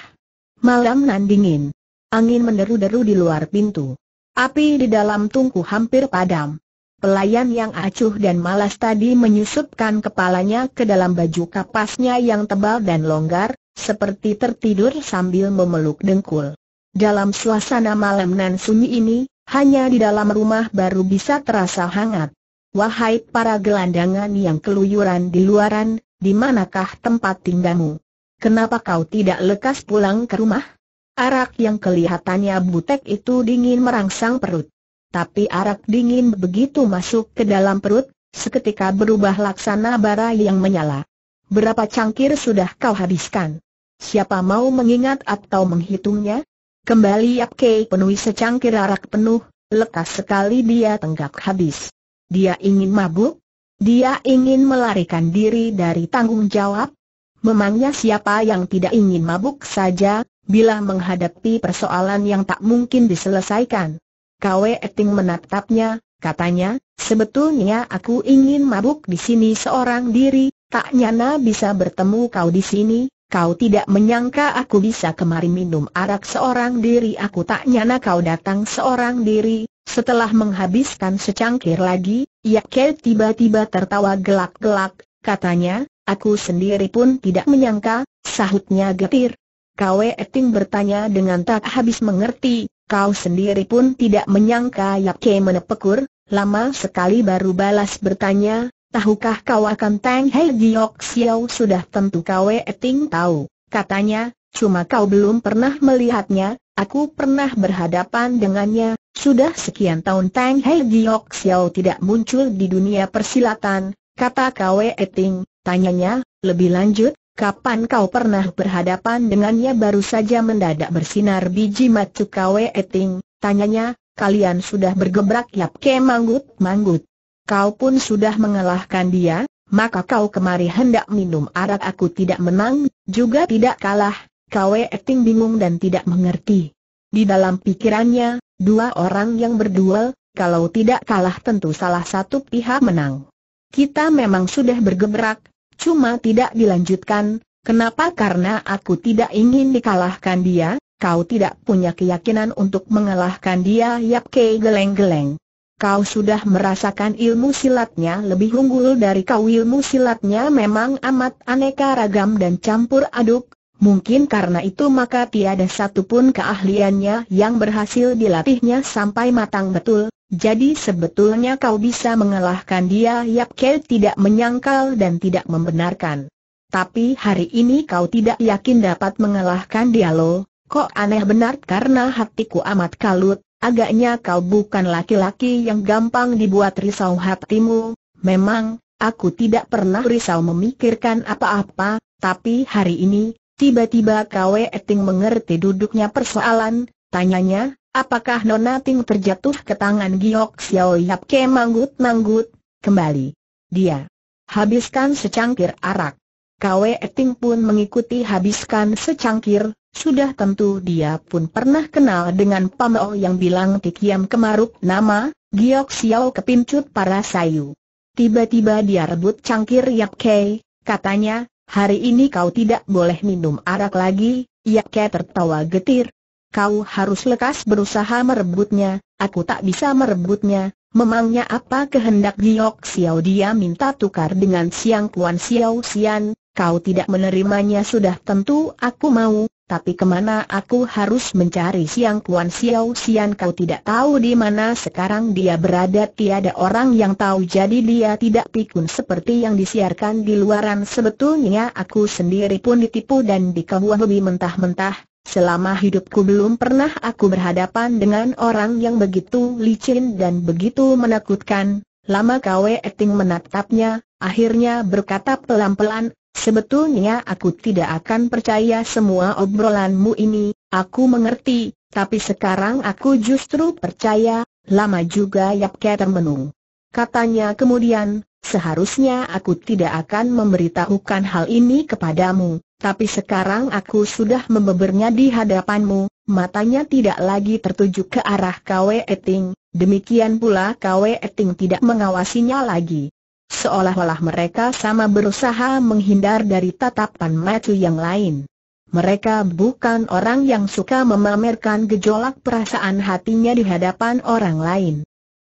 Malam nan dingin. Angin meneru deru di luar pintu. Api di dalam tungku hampir padam. Pelayan yang acuh dan malas tadi menyusupkan kepalanya ke dalam baju kapasnya yang tebal dan longgar, seperti tertidur sambil memeluk dengkul. Dalam suasana malam nan sunyi ini, hanya di dalam rumah baru bisa terasa hangat. Wahai para gelandangan yang keluyuran di luaran, di manakah tempat tinggalmu? Kenapa kau tidak lekas pulang ke rumah? Arak yang kelihatannya butek itu dingin merangsang perut. Tapi arak dingin begitu masuk ke dalam perut, seketika berubah laksana bara yang menyala. Berapa cangkir sudah kau habiskan? Siapa mau mengingat atau menghitungnya? Kembali Yap Kei penuhi secangkir arak penuh, lekas sekali dia tenggak habis. Dia ingin mabuk? Dia ingin melarikan diri dari tanggung jawab? Memangnya siapa yang tidak ingin mabuk saja, bila menghadapi persoalan yang tak mungkin diselesaikan? Kwe Eting menatapnya, katanya, sebetulnya aku ingin mabuk di sini seorang diri, tak nyana bisa bertemu kau di sini, kau tidak menyangka aku bisa kemari minum arak seorang diri Aku tak nyana kau datang seorang diri Setelah menghabiskan secangkir lagi, Yakel tiba-tiba tertawa gelak-gelak Katanya, aku sendiri pun tidak menyangka, sahutnya getir Kwe Eting bertanya dengan tak habis mengerti Kau sendiri pun tidak menyangka Yakel menepekur Lama sekali baru balas bertanya, tahukah kau akan Tang Hei Giok Xiao sudah tentu kau eting tahu, katanya, cuma kau belum pernah melihatnya, aku pernah berhadapan dengannya, sudah sekian tahun Tang Hei Giok Xiao tidak muncul di dunia persilatan, kata kau eting, tanyanya, lebih lanjut, Kapan kau pernah berhadapan dengannya baru saja mendadak bersinar biji macu kau eting, tanyanya, kalian sudah bergebrak yap ke manggut-manggut, kau pun sudah mengalahkan dia, maka kau kemari hendak minum arak aku tidak menang, juga tidak kalah, kau Eting bingung dan tidak mengerti. Di dalam pikirannya, dua orang yang berduel, kalau tidak kalah tentu salah satu pihak menang. Kita memang sudah bergebrak, cuma tidak dilanjutkan, kenapa karena aku tidak ingin dikalahkan dia, kau tidak punya keyakinan untuk mengalahkan dia Yap Kei geleng-geleng. Kau sudah merasakan ilmu silatnya lebih unggul dari kau ilmu silatnya memang amat aneka ragam dan campur aduk, mungkin karena itu maka tiada satupun keahliannya yang berhasil dilatihnya sampai matang betul, jadi sebetulnya kau bisa mengalahkan dia Yap Kel tidak menyangkal dan tidak membenarkan. Tapi hari ini kau tidak yakin dapat mengalahkan dia loh, kok aneh benar karena hatiku amat kalut, Agaknya kau bukan laki-laki yang gampang dibuat risau hatimu, memang, aku tidak pernah risau memikirkan apa-apa, tapi hari ini, tiba-tiba kau Eting mengerti duduknya persoalan, tanyanya, apakah Nona Ting terjatuh ke tangan Giok Xiao Yap Ke manggut-manggut, kembali. Dia habiskan secangkir arak. Kau Eting pun mengikuti habiskan secangkir, sudah tentu dia pun pernah kenal dengan Pameo yang bilang Tikiam kemaruk nama, Giok Xiao kepincut para sayu. Tiba-tiba dia rebut cangkir Yak Kei, katanya, hari ini kau tidak boleh minum arak lagi, Yak Kei tertawa getir. Kau harus lekas berusaha merebutnya, aku tak bisa merebutnya, memangnya apa kehendak Giok Xiao dia minta tukar dengan Siang Kuan Xiao Xian, kau tidak menerimanya sudah tentu aku mau, tapi kemana aku harus mencari Siang Kuan Xiao Siang kau tidak tahu di mana sekarang dia berada tiada orang yang tahu jadi dia tidak pikun seperti yang disiarkan di luaran sebetulnya aku sendiri pun ditipu dan dikebuah lebih mentah-mentah Selama hidupku belum pernah aku berhadapan dengan orang yang begitu licin dan begitu menakutkan Lama Kwe Eting menatapnya, akhirnya berkata pelan-pelan Sebetulnya aku tidak akan percaya semua obrolanmu ini, aku mengerti, tapi sekarang aku justru percaya, lama juga Yap Yapke termenung. Katanya kemudian, seharusnya aku tidak akan memberitahukan hal ini kepadamu, tapi sekarang aku sudah membebernya di hadapanmu, matanya tidak lagi tertuju ke arah Kwe Eting, demikian pula Kwe Eting tidak mengawasinya lagi. Seolah-olah mereka sama berusaha menghindar dari tatapan mata yang lain. Mereka bukan orang yang suka memamerkan gejolak perasaan hatinya di hadapan orang lain.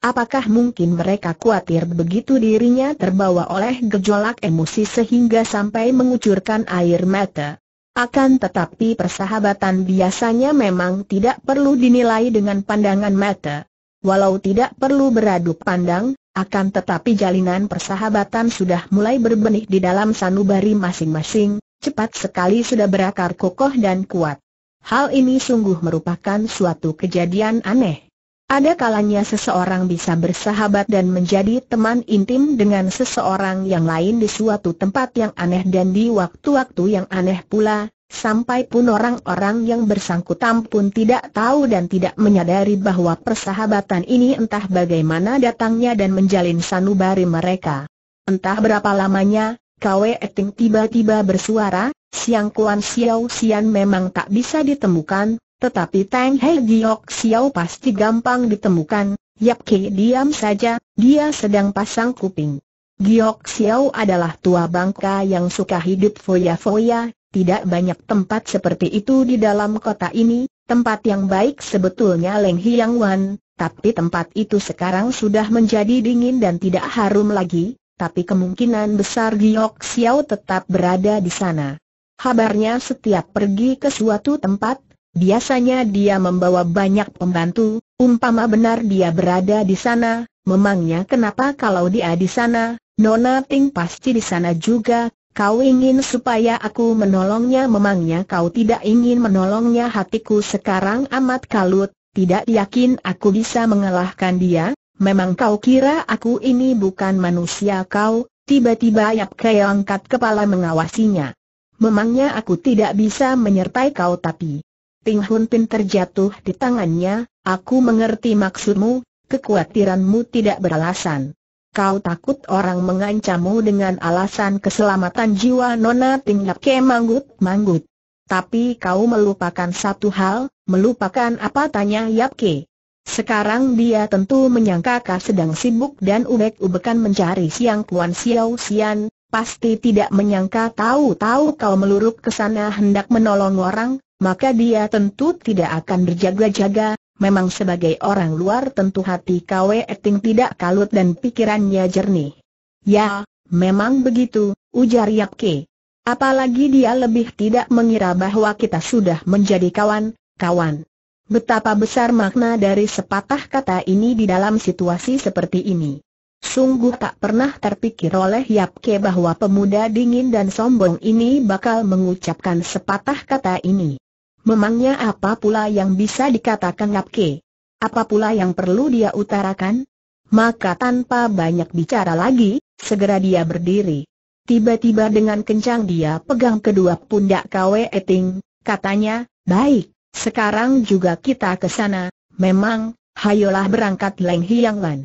Apakah mungkin mereka khawatir begitu dirinya terbawa oleh gejolak emosi sehingga sampai mengucurkan air mata? Akan tetapi persahabatan biasanya memang tidak perlu dinilai dengan pandangan mata. Walau tidak perlu beradu pandang, akan tetapi jalinan persahabatan sudah mulai berbenih di dalam sanubari masing-masing, cepat sekali sudah berakar kokoh dan kuat. Hal ini sungguh merupakan suatu kejadian aneh. Ada kalanya seseorang bisa bersahabat dan menjadi teman intim dengan seseorang yang lain di suatu tempat yang aneh dan di waktu-waktu yang aneh pula, Sampai pun orang-orang yang bersangkutan pun tidak tahu dan tidak menyadari bahwa persahabatan ini entah bagaimana datangnya dan menjalin sanubari mereka. Entah berapa lamanya, Kwe Eting tiba-tiba bersuara, Siang Kuan Xiao Xian memang tak bisa ditemukan, tetapi Tang Hei Giok Xiao pasti gampang ditemukan, Yap Ki diam saja, dia sedang pasang kuping. Giok Xiao adalah tua bangka yang suka hidup foya-foya, tidak banyak tempat seperti itu di dalam kota ini, tempat yang baik sebetulnya Leng Hiang Wan, tapi tempat itu sekarang sudah menjadi dingin dan tidak harum lagi, tapi kemungkinan besar Giyok Xiao tetap berada di sana. Habarnya setiap pergi ke suatu tempat, biasanya dia membawa banyak pembantu, umpama benar dia berada di sana, memangnya kenapa kalau dia di sana, Nona Ting pasti di sana juga, Kau ingin supaya aku menolongnya memangnya kau tidak ingin menolongnya hatiku sekarang amat kalut, tidak yakin aku bisa mengalahkan dia, memang kau kira aku ini bukan manusia kau, tiba-tiba Yap Kei angkat kepala mengawasinya. Memangnya aku tidak bisa menyertai kau tapi Ting Hun Pin terjatuh di tangannya, aku mengerti maksudmu, kekhawatiranmu tidak beralasan. Kau takut orang mengancammu dengan alasan keselamatan jiwa Nona tinggal ke manggut-manggut. Tapi kau melupakan satu hal, melupakan apa tanya Yap Ke. Sekarang dia tentu menyangka kau sedang sibuk dan ubek-ubekan mencari siang Kuan Xiao Sian, pasti tidak menyangka tahu-tahu kau meluruk ke sana hendak menolong orang, maka dia tentu tidak akan berjaga-jaga, Memang sebagai orang luar tentu hati Kwe Eting tidak kalut dan pikirannya jernih. Ya, memang begitu, ujar Yapke. Apalagi dia lebih tidak mengira bahwa kita sudah menjadi kawan-kawan. Betapa besar makna dari sepatah kata ini di dalam situasi seperti ini. Sungguh tak pernah terpikir oleh Yapke bahwa pemuda dingin dan sombong ini bakal mengucapkan sepatah kata ini. Memangnya apa pula yang bisa dikatakan Ngapke? Apa pula yang perlu dia utarakan? Maka tanpa banyak bicara lagi, segera dia berdiri. Tiba-tiba dengan kencang dia pegang kedua pundak Kwe Eting, katanya, baik, sekarang juga kita ke sana, memang, hayolah berangkat Leng Hiang Lan.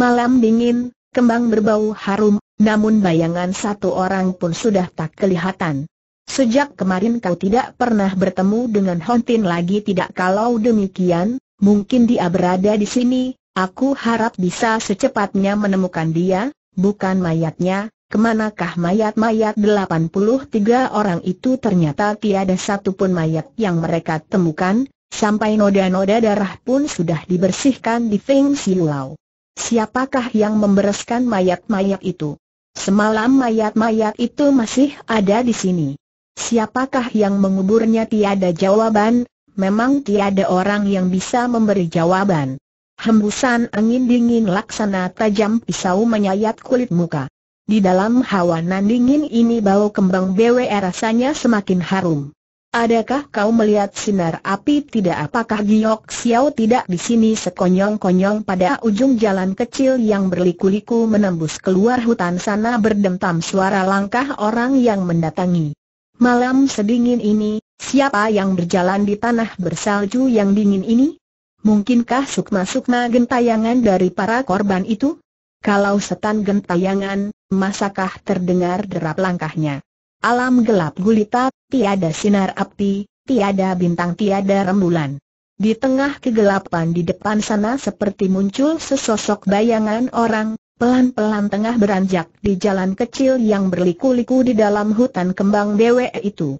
Malam dingin, kembang berbau harum, namun bayangan satu orang pun sudah tak kelihatan. Sejak kemarin kau tidak pernah bertemu dengan Hontin lagi tidak kalau demikian, mungkin dia berada di sini, aku harap bisa secepatnya menemukan dia, bukan mayatnya, kemanakah mayat-mayat 83 orang itu ternyata tiada satupun mayat yang mereka temukan, sampai noda-noda darah pun sudah dibersihkan di Feng Siulau. Siapakah yang membereskan mayat-mayat itu? Semalam mayat-mayat itu masih ada di sini. Siapakah yang menguburnya tiada jawaban, memang tiada orang yang bisa memberi jawaban. Hembusan angin dingin laksana tajam pisau menyayat kulit muka. Di dalam hawa nan dingin ini bau kembang BW rasanya semakin harum. Adakah kau melihat sinar api tidak apakah Giok Xiao tidak di sini sekonyong-konyong pada ujung jalan kecil yang berliku-liku menembus keluar hutan sana berdentam suara langkah orang yang mendatangi. Malam sedingin ini, siapa yang berjalan di tanah bersalju yang dingin ini? Mungkinkah sukma-sukma gentayangan dari para korban itu? Kalau setan gentayangan, masakah terdengar derap langkahnya? Alam gelap gulita, tiada sinar api, tiada bintang tiada rembulan. Di tengah kegelapan di depan sana seperti muncul sesosok bayangan orang, Pelan-pelan tengah beranjak di jalan kecil yang berliku-liku di dalam hutan kembang BWE itu.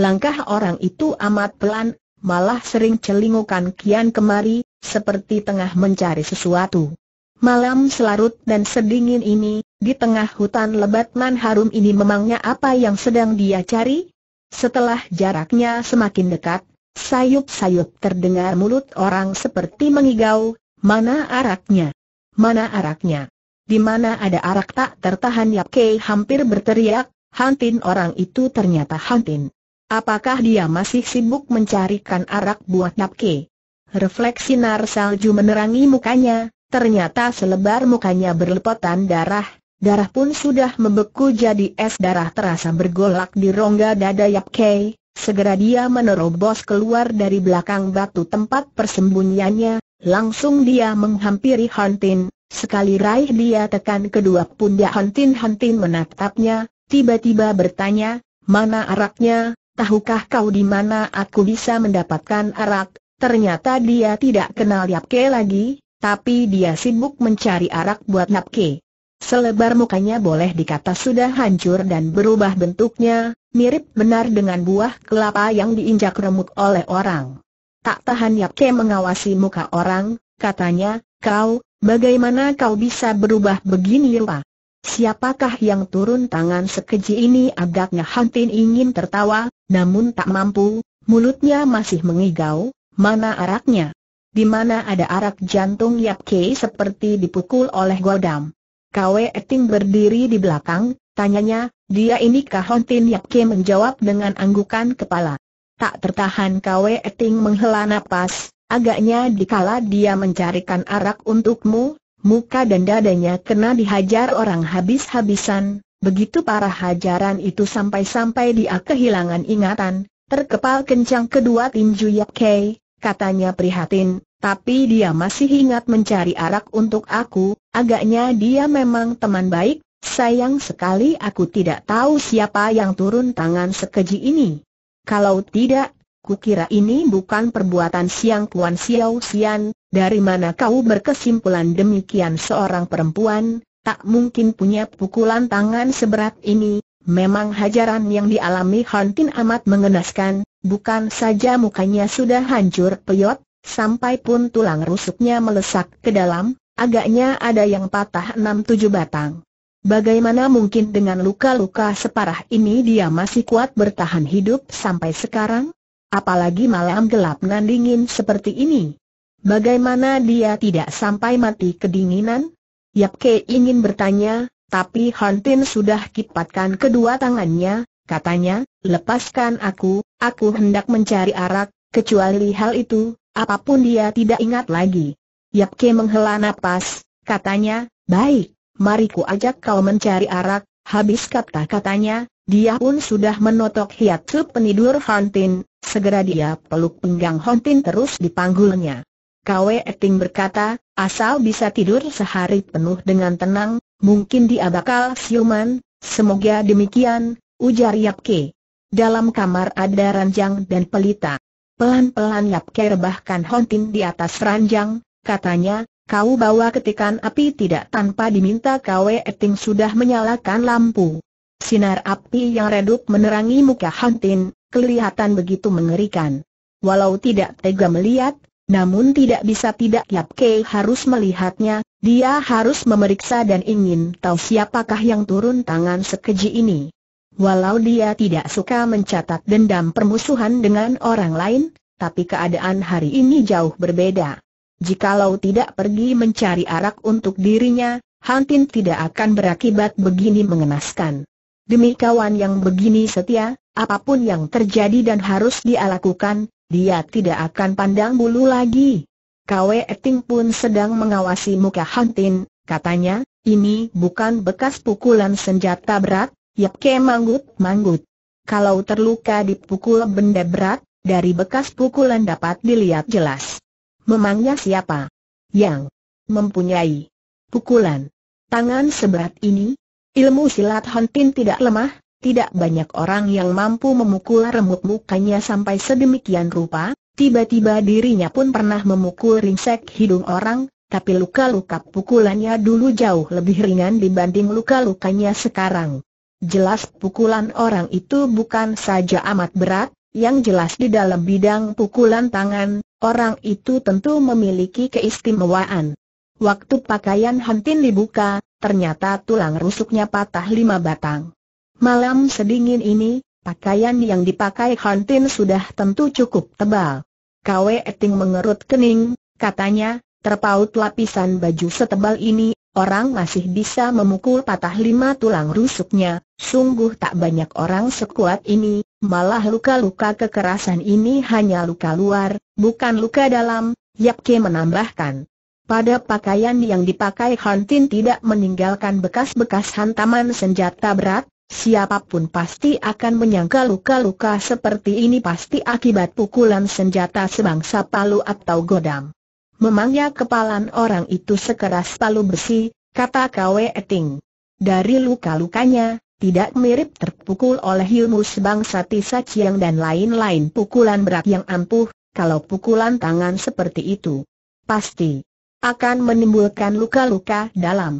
Langkah orang itu amat pelan, malah sering celingukan kian kemari, seperti tengah mencari sesuatu. Malam selarut dan sedingin ini, di tengah hutan lebat nan harum ini memangnya apa yang sedang dia cari? Setelah jaraknya semakin dekat, sayup-sayup terdengar mulut orang seperti mengigau, mana araknya? Mana araknya? di mana ada arak tak tertahan Yap Kei hampir berteriak, Hantin orang itu ternyata Hantin. Apakah dia masih sibuk mencarikan arak buat Yap Kei? Refleks sinar salju menerangi mukanya, ternyata selebar mukanya berlepotan darah, darah pun sudah membeku jadi es darah terasa bergolak di rongga dada Yap Kei. Segera dia menerobos keluar dari belakang batu tempat persembunyiannya, langsung dia menghampiri Hantin, Sekali raih dia tekan kedua pundak hantin-hantin menatapnya, tiba-tiba bertanya, mana araknya, tahukah kau di mana aku bisa mendapatkan arak? Ternyata dia tidak kenal Yapke lagi, tapi dia sibuk mencari arak buat Yapke. Selebar mukanya boleh dikata sudah hancur dan berubah bentuknya, mirip benar dengan buah kelapa yang diinjak remuk oleh orang. Tak tahan Yapke mengawasi muka orang, katanya, kau, Bagaimana kau bisa berubah begini rupa? Siapakah yang turun tangan sekeji ini agaknya Hantin ingin tertawa, namun tak mampu, mulutnya masih mengigau, mana araknya? Di mana ada arak jantung Yap Kei seperti dipukul oleh godam? Kwe Eting berdiri di belakang, tanyanya, dia inikah Hontin Yap Kei menjawab dengan anggukan kepala. Tak tertahan Kwe Eting menghela napas, Agaknya dikala dia mencarikan arak untukmu, muka dan dadanya kena dihajar orang habis-habisan, begitu parah hajaran itu sampai-sampai dia kehilangan ingatan, terkepal kencang kedua tinju Yap Kei, katanya prihatin, tapi dia masih ingat mencari arak untuk aku, agaknya dia memang teman baik, sayang sekali aku tidak tahu siapa yang turun tangan sekeji ini. Kalau tidak, Kukira ini bukan perbuatan Siang Kuan Xiao Xian, dari mana kau berkesimpulan demikian seorang perempuan, tak mungkin punya pukulan tangan seberat ini, memang hajaran yang dialami Han amat mengenaskan, bukan saja mukanya sudah hancur peyot, sampai pun tulang rusuknya melesak ke dalam, agaknya ada yang patah enam tujuh batang. Bagaimana mungkin dengan luka-luka separah ini dia masih kuat bertahan hidup sampai sekarang? Apalagi malam gelap nan dingin seperti ini. Bagaimana dia tidak sampai mati kedinginan? Yap Ke ingin bertanya, tapi Han Tin sudah kipatkan kedua tangannya, katanya, lepaskan aku, aku hendak mencari arak, kecuali hal itu, apapun dia tidak ingat lagi. Yap Ke menghela napas, katanya, baik, mari ku ajak kau mencari arak, habis kata-katanya, dia pun sudah menotok hiatsu penidur Hontin, segera dia peluk pinggang Hontin terus dipanggulnya. Kwe Eting berkata, asal bisa tidur sehari penuh dengan tenang, mungkin dia bakal siuman, semoga demikian, ujar Yapke. Dalam kamar ada ranjang dan pelita. Pelan-pelan Yapke rebahkan Hontin di atas ranjang, katanya, kau bawa ketikan api tidak tanpa diminta Kwe Eting sudah menyalakan lampu. Sinar api yang redup menerangi muka Hantin, kelihatan begitu mengerikan. Walau tidak tega melihat, namun tidak bisa tidak Yap Kei harus melihatnya, dia harus memeriksa dan ingin tahu siapakah yang turun tangan sekeji ini. Walau dia tidak suka mencatat dendam permusuhan dengan orang lain, tapi keadaan hari ini jauh berbeda. Jikalau tidak pergi mencari arak untuk dirinya, Hantin tidak akan berakibat begini mengenaskan. Demi kawan yang begini setia, apapun yang terjadi dan harus dia lakukan, dia tidak akan pandang bulu lagi. Kwe Eting pun sedang mengawasi muka Hantin, katanya, ini bukan bekas pukulan senjata berat, Yap ke manggut-manggut. Kalau terluka dipukul benda berat, dari bekas pukulan dapat dilihat jelas. Memangnya siapa yang mempunyai pukulan tangan seberat ini? Ilmu silat Han Pin tidak lemah, tidak banyak orang yang mampu memukul remuk mukanya sampai sedemikian rupa, tiba-tiba dirinya pun pernah memukul ringsek hidung orang, tapi luka-luka pukulannya dulu jauh lebih ringan dibanding luka-lukanya sekarang. Jelas pukulan orang itu bukan saja amat berat, yang jelas di dalam bidang pukulan tangan, orang itu tentu memiliki keistimewaan. Waktu pakaian Hantin dibuka, ternyata tulang rusuknya patah lima batang. Malam sedingin ini, pakaian yang dipakai Hantin sudah tentu cukup tebal. Kwe Eting mengerut kening, katanya, terpaut lapisan baju setebal ini, orang masih bisa memukul patah lima tulang rusuknya, sungguh tak banyak orang sekuat ini, malah luka-luka kekerasan ini hanya luka luar, bukan luka dalam, Yapke menambahkan. Pada pakaian yang dipakai Han tidak meninggalkan bekas-bekas hantaman senjata berat, siapapun pasti akan menyangka luka-luka seperti ini pasti akibat pukulan senjata sebangsa palu atau godam. Memangnya kepalan orang itu sekeras palu besi, kata Kwe Eting. Dari luka-lukanya, tidak mirip terpukul oleh ilmu sebangsa Tisa Chiang dan lain-lain pukulan berat yang ampuh, kalau pukulan tangan seperti itu. Pasti akan menimbulkan luka-luka dalam.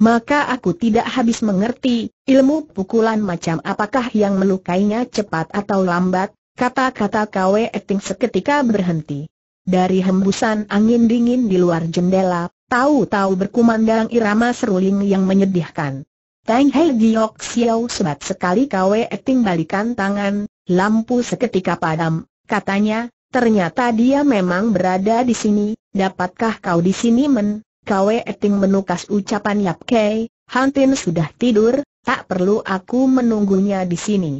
Maka aku tidak habis mengerti, ilmu pukulan macam apakah yang melukainya cepat atau lambat, kata-kata KW acting seketika berhenti. Dari hembusan angin dingin di luar jendela, tahu-tahu berkumandang irama seruling yang menyedihkan. Tang Hei Giok Xiao sebat sekali KW acting balikan tangan, lampu seketika padam, katanya, Ternyata dia memang berada di sini, dapatkah kau di sini men? Kwe Eting menukas ucapan Yap Kei, Hantin sudah tidur, tak perlu aku menunggunya di sini.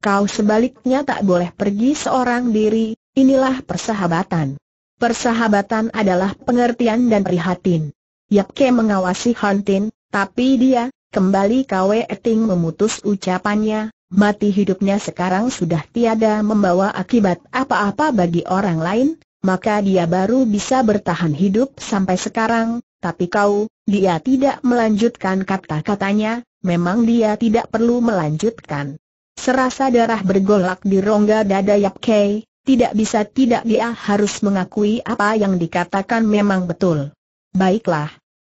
Kau sebaliknya tak boleh pergi seorang diri, inilah persahabatan. Persahabatan adalah pengertian dan prihatin. Yap Kei mengawasi Hantin, tapi dia, kembali Kwe Eting memutus ucapannya, mati hidupnya sekarang sudah tiada membawa akibat apa-apa bagi orang lain, maka dia baru bisa bertahan hidup sampai sekarang, tapi kau, dia tidak melanjutkan kata-katanya, memang dia tidak perlu melanjutkan. Serasa darah bergolak di rongga dada Yap Kei, tidak bisa tidak dia harus mengakui apa yang dikatakan memang betul. Baiklah.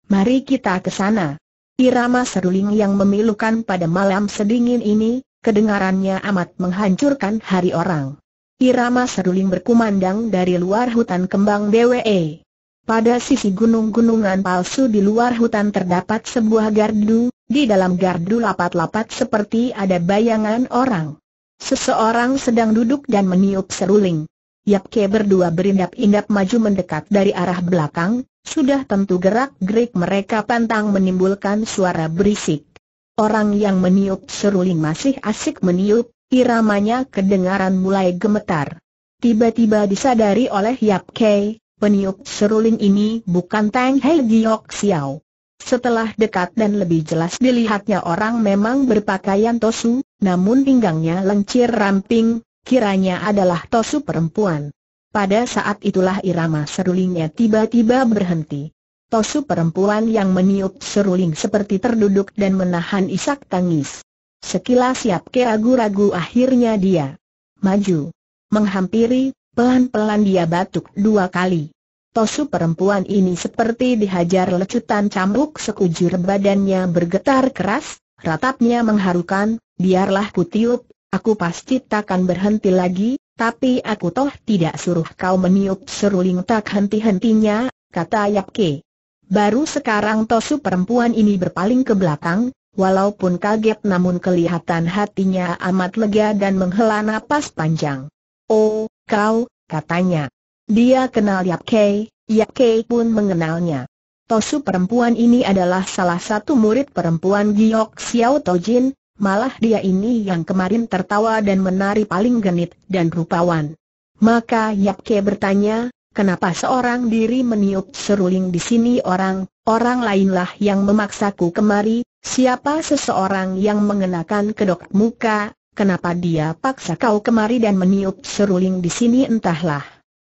Mari kita ke sana. Irama seruling yang memilukan pada malam sedingin ini, kedengarannya amat menghancurkan hari orang. Irama seruling berkumandang dari luar hutan kembang BWE. Pada sisi gunung-gunungan palsu di luar hutan terdapat sebuah gardu, di dalam gardu lapat-lapat seperti ada bayangan orang. Seseorang sedang duduk dan meniup seruling. Yap Yapke berdua berindap-indap maju mendekat dari arah belakang, sudah tentu gerak-gerik mereka pantang menimbulkan suara berisik. Orang yang meniup seruling masih asik meniup, iramanya kedengaran mulai gemetar. Tiba-tiba disadari oleh Yap Kei, peniup seruling ini bukan Tang Hei Giok Xiao. Setelah dekat dan lebih jelas dilihatnya orang memang berpakaian tosu, namun pinggangnya lencir ramping, kiranya adalah tosu perempuan. Pada saat itulah irama serulingnya tiba-tiba berhenti. Tosu perempuan yang meniup seruling seperti terduduk dan menahan isak tangis. Sekilas siap ke ragu-ragu akhirnya dia maju. Menghampiri, pelan-pelan dia batuk dua kali. Tosu perempuan ini seperti dihajar lecutan cambuk sekujur badannya bergetar keras, ratapnya mengharukan, biarlah kutiup, aku pasti takkan berhenti lagi, tapi aku toh tidak suruh kau meniup seruling tak henti-hentinya, kata Yapke. Baru sekarang Tosu perempuan ini berpaling ke belakang, walaupun kaget namun kelihatan hatinya amat lega dan menghela napas panjang. Oh, kau, katanya. Dia kenal Yap Kei, Yap Kei pun mengenalnya. Tosu perempuan ini adalah salah satu murid perempuan Giok Xiao Tojin, malah dia ini yang kemarin tertawa dan menari paling genit dan rupawan. Maka Yap Kei bertanya, Kenapa seorang diri meniup seruling di sini orang, orang lainlah yang memaksaku kemari, siapa seseorang yang mengenakan kedok muka, kenapa dia paksa kau kemari dan meniup seruling di sini entahlah.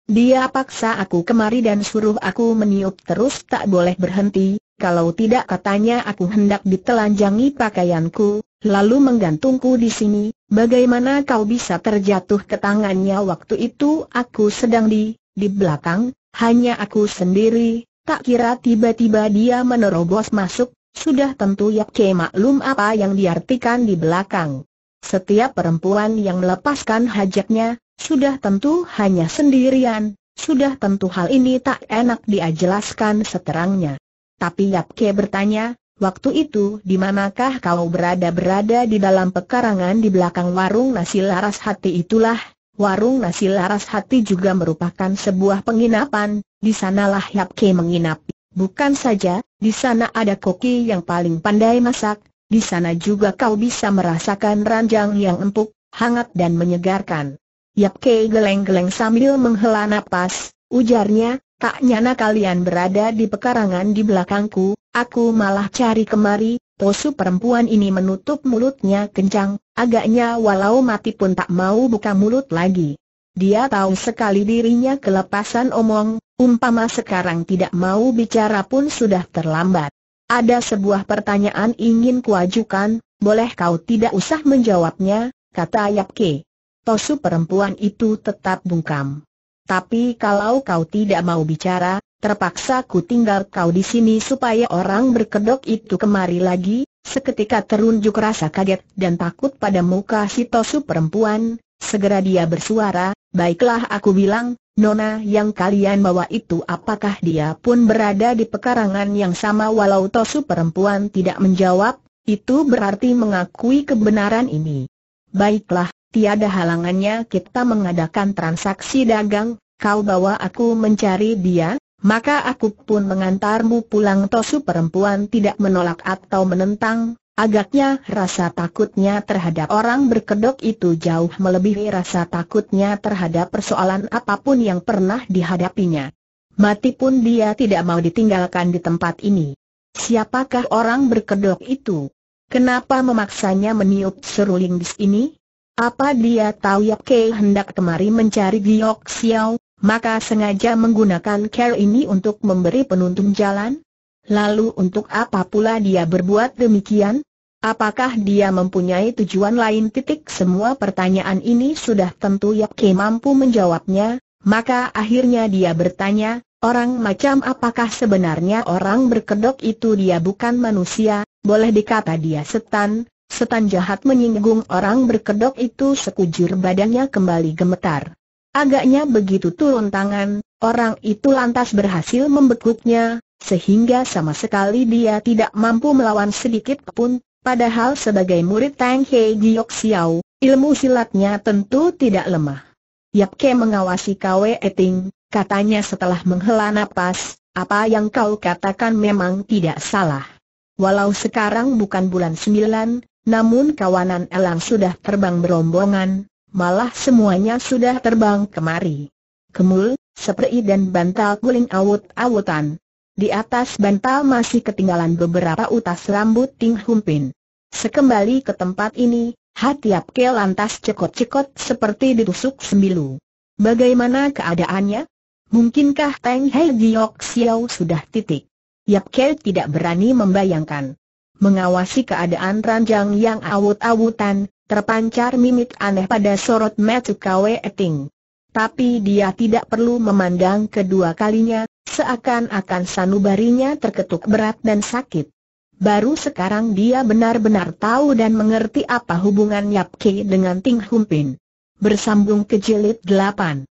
Dia paksa aku kemari dan suruh aku meniup terus tak boleh berhenti, kalau tidak katanya aku hendak ditelanjangi pakaianku, lalu menggantungku di sini, bagaimana kau bisa terjatuh ke tangannya waktu itu aku sedang di di belakang, hanya aku sendiri, tak kira tiba-tiba dia menerobos masuk, sudah tentu Yakce maklum apa yang diartikan di belakang. Setiap perempuan yang melepaskan hajatnya, sudah tentu hanya sendirian, sudah tentu hal ini tak enak dia jelaskan seterangnya. Tapi Yapke bertanya, waktu itu di manakah kau berada-berada di dalam pekarangan di belakang warung nasi laras hati itulah, Warung nasi laras hati juga merupakan sebuah penginapan, di sanalah Yap Ke menginap. Bukan saja, di sana ada koki yang paling pandai masak, di sana juga kau bisa merasakan ranjang yang empuk, hangat dan menyegarkan. Yap Ke geleng-geleng sambil menghela napas, ujarnya, tak nyana kalian berada di pekarangan di belakangku, aku malah cari kemari, Posu perempuan ini menutup mulutnya kencang, agaknya walau mati pun tak mau buka mulut lagi. Dia tahu sekali dirinya kelepasan omong, umpama sekarang tidak mau bicara pun sudah terlambat. Ada sebuah pertanyaan ingin kuajukan, boleh kau tidak usah menjawabnya, kata Ayap Ke. Tosu perempuan itu tetap bungkam. Tapi kalau kau tidak mau bicara, terpaksa ku tinggal kau di sini supaya orang berkedok itu kemari lagi, seketika terunjuk rasa kaget dan takut pada muka si Tosu perempuan, segera dia bersuara, baiklah aku bilang, Nona yang kalian bawa itu apakah dia pun berada di pekarangan yang sama walau Tosu perempuan tidak menjawab, itu berarti mengakui kebenaran ini. Baiklah, tiada halangannya kita mengadakan transaksi dagang, kau bawa aku mencari dia, maka aku pun mengantarmu pulang Tosu perempuan tidak menolak atau menentang, agaknya rasa takutnya terhadap orang berkedok itu jauh melebihi rasa takutnya terhadap persoalan apapun yang pernah dihadapinya. Mati pun dia tidak mau ditinggalkan di tempat ini. Siapakah orang berkedok itu? Kenapa memaksanya meniup seruling di sini? Apa dia tahu Yap Kei hendak kemari mencari Giok Xiao? maka sengaja menggunakan care ini untuk memberi penuntun jalan? Lalu untuk apa pula dia berbuat demikian? Apakah dia mempunyai tujuan lain titik semua pertanyaan ini sudah tentu Yoke mampu menjawabnya, maka akhirnya dia bertanya, orang macam apakah sebenarnya orang berkedok itu dia bukan manusia, boleh dikata dia setan, setan jahat menyinggung orang berkedok itu sekujur badannya kembali gemetar. Agaknya begitu turun tangan, orang itu lantas berhasil membekuknya, sehingga sama sekali dia tidak mampu melawan sedikit pun, padahal sebagai murid Tang Hei Giok Xiao, ilmu silatnya tentu tidak lemah. Yap Ke mengawasi Kwe Eting, katanya setelah menghela nafas. apa yang kau katakan memang tidak salah. Walau sekarang bukan bulan sembilan, namun kawanan Elang sudah terbang berombongan, malah semuanya sudah terbang kemari. Kemul, seprei dan bantal guling awut-awutan. Di atas bantal masih ketinggalan beberapa utas rambut Ting Humpin. Sekembali ke tempat ini, hati Apke lantas cekot-cekot seperti ditusuk sembilu. Bagaimana keadaannya? Mungkinkah Teng Hei Giyok Xiao sudah titik? Yap Ke tidak berani membayangkan. Mengawasi keadaan ranjang yang awut-awutan, Terpancar mimik aneh pada sorot mata Kwe Eting. Tapi dia tidak perlu memandang kedua kalinya, seakan-akan sanubarinya terketuk berat dan sakit. Baru sekarang dia benar-benar tahu dan mengerti apa hubungan Yap Ki dengan Ting Humpin. Bersambung ke jilid 8.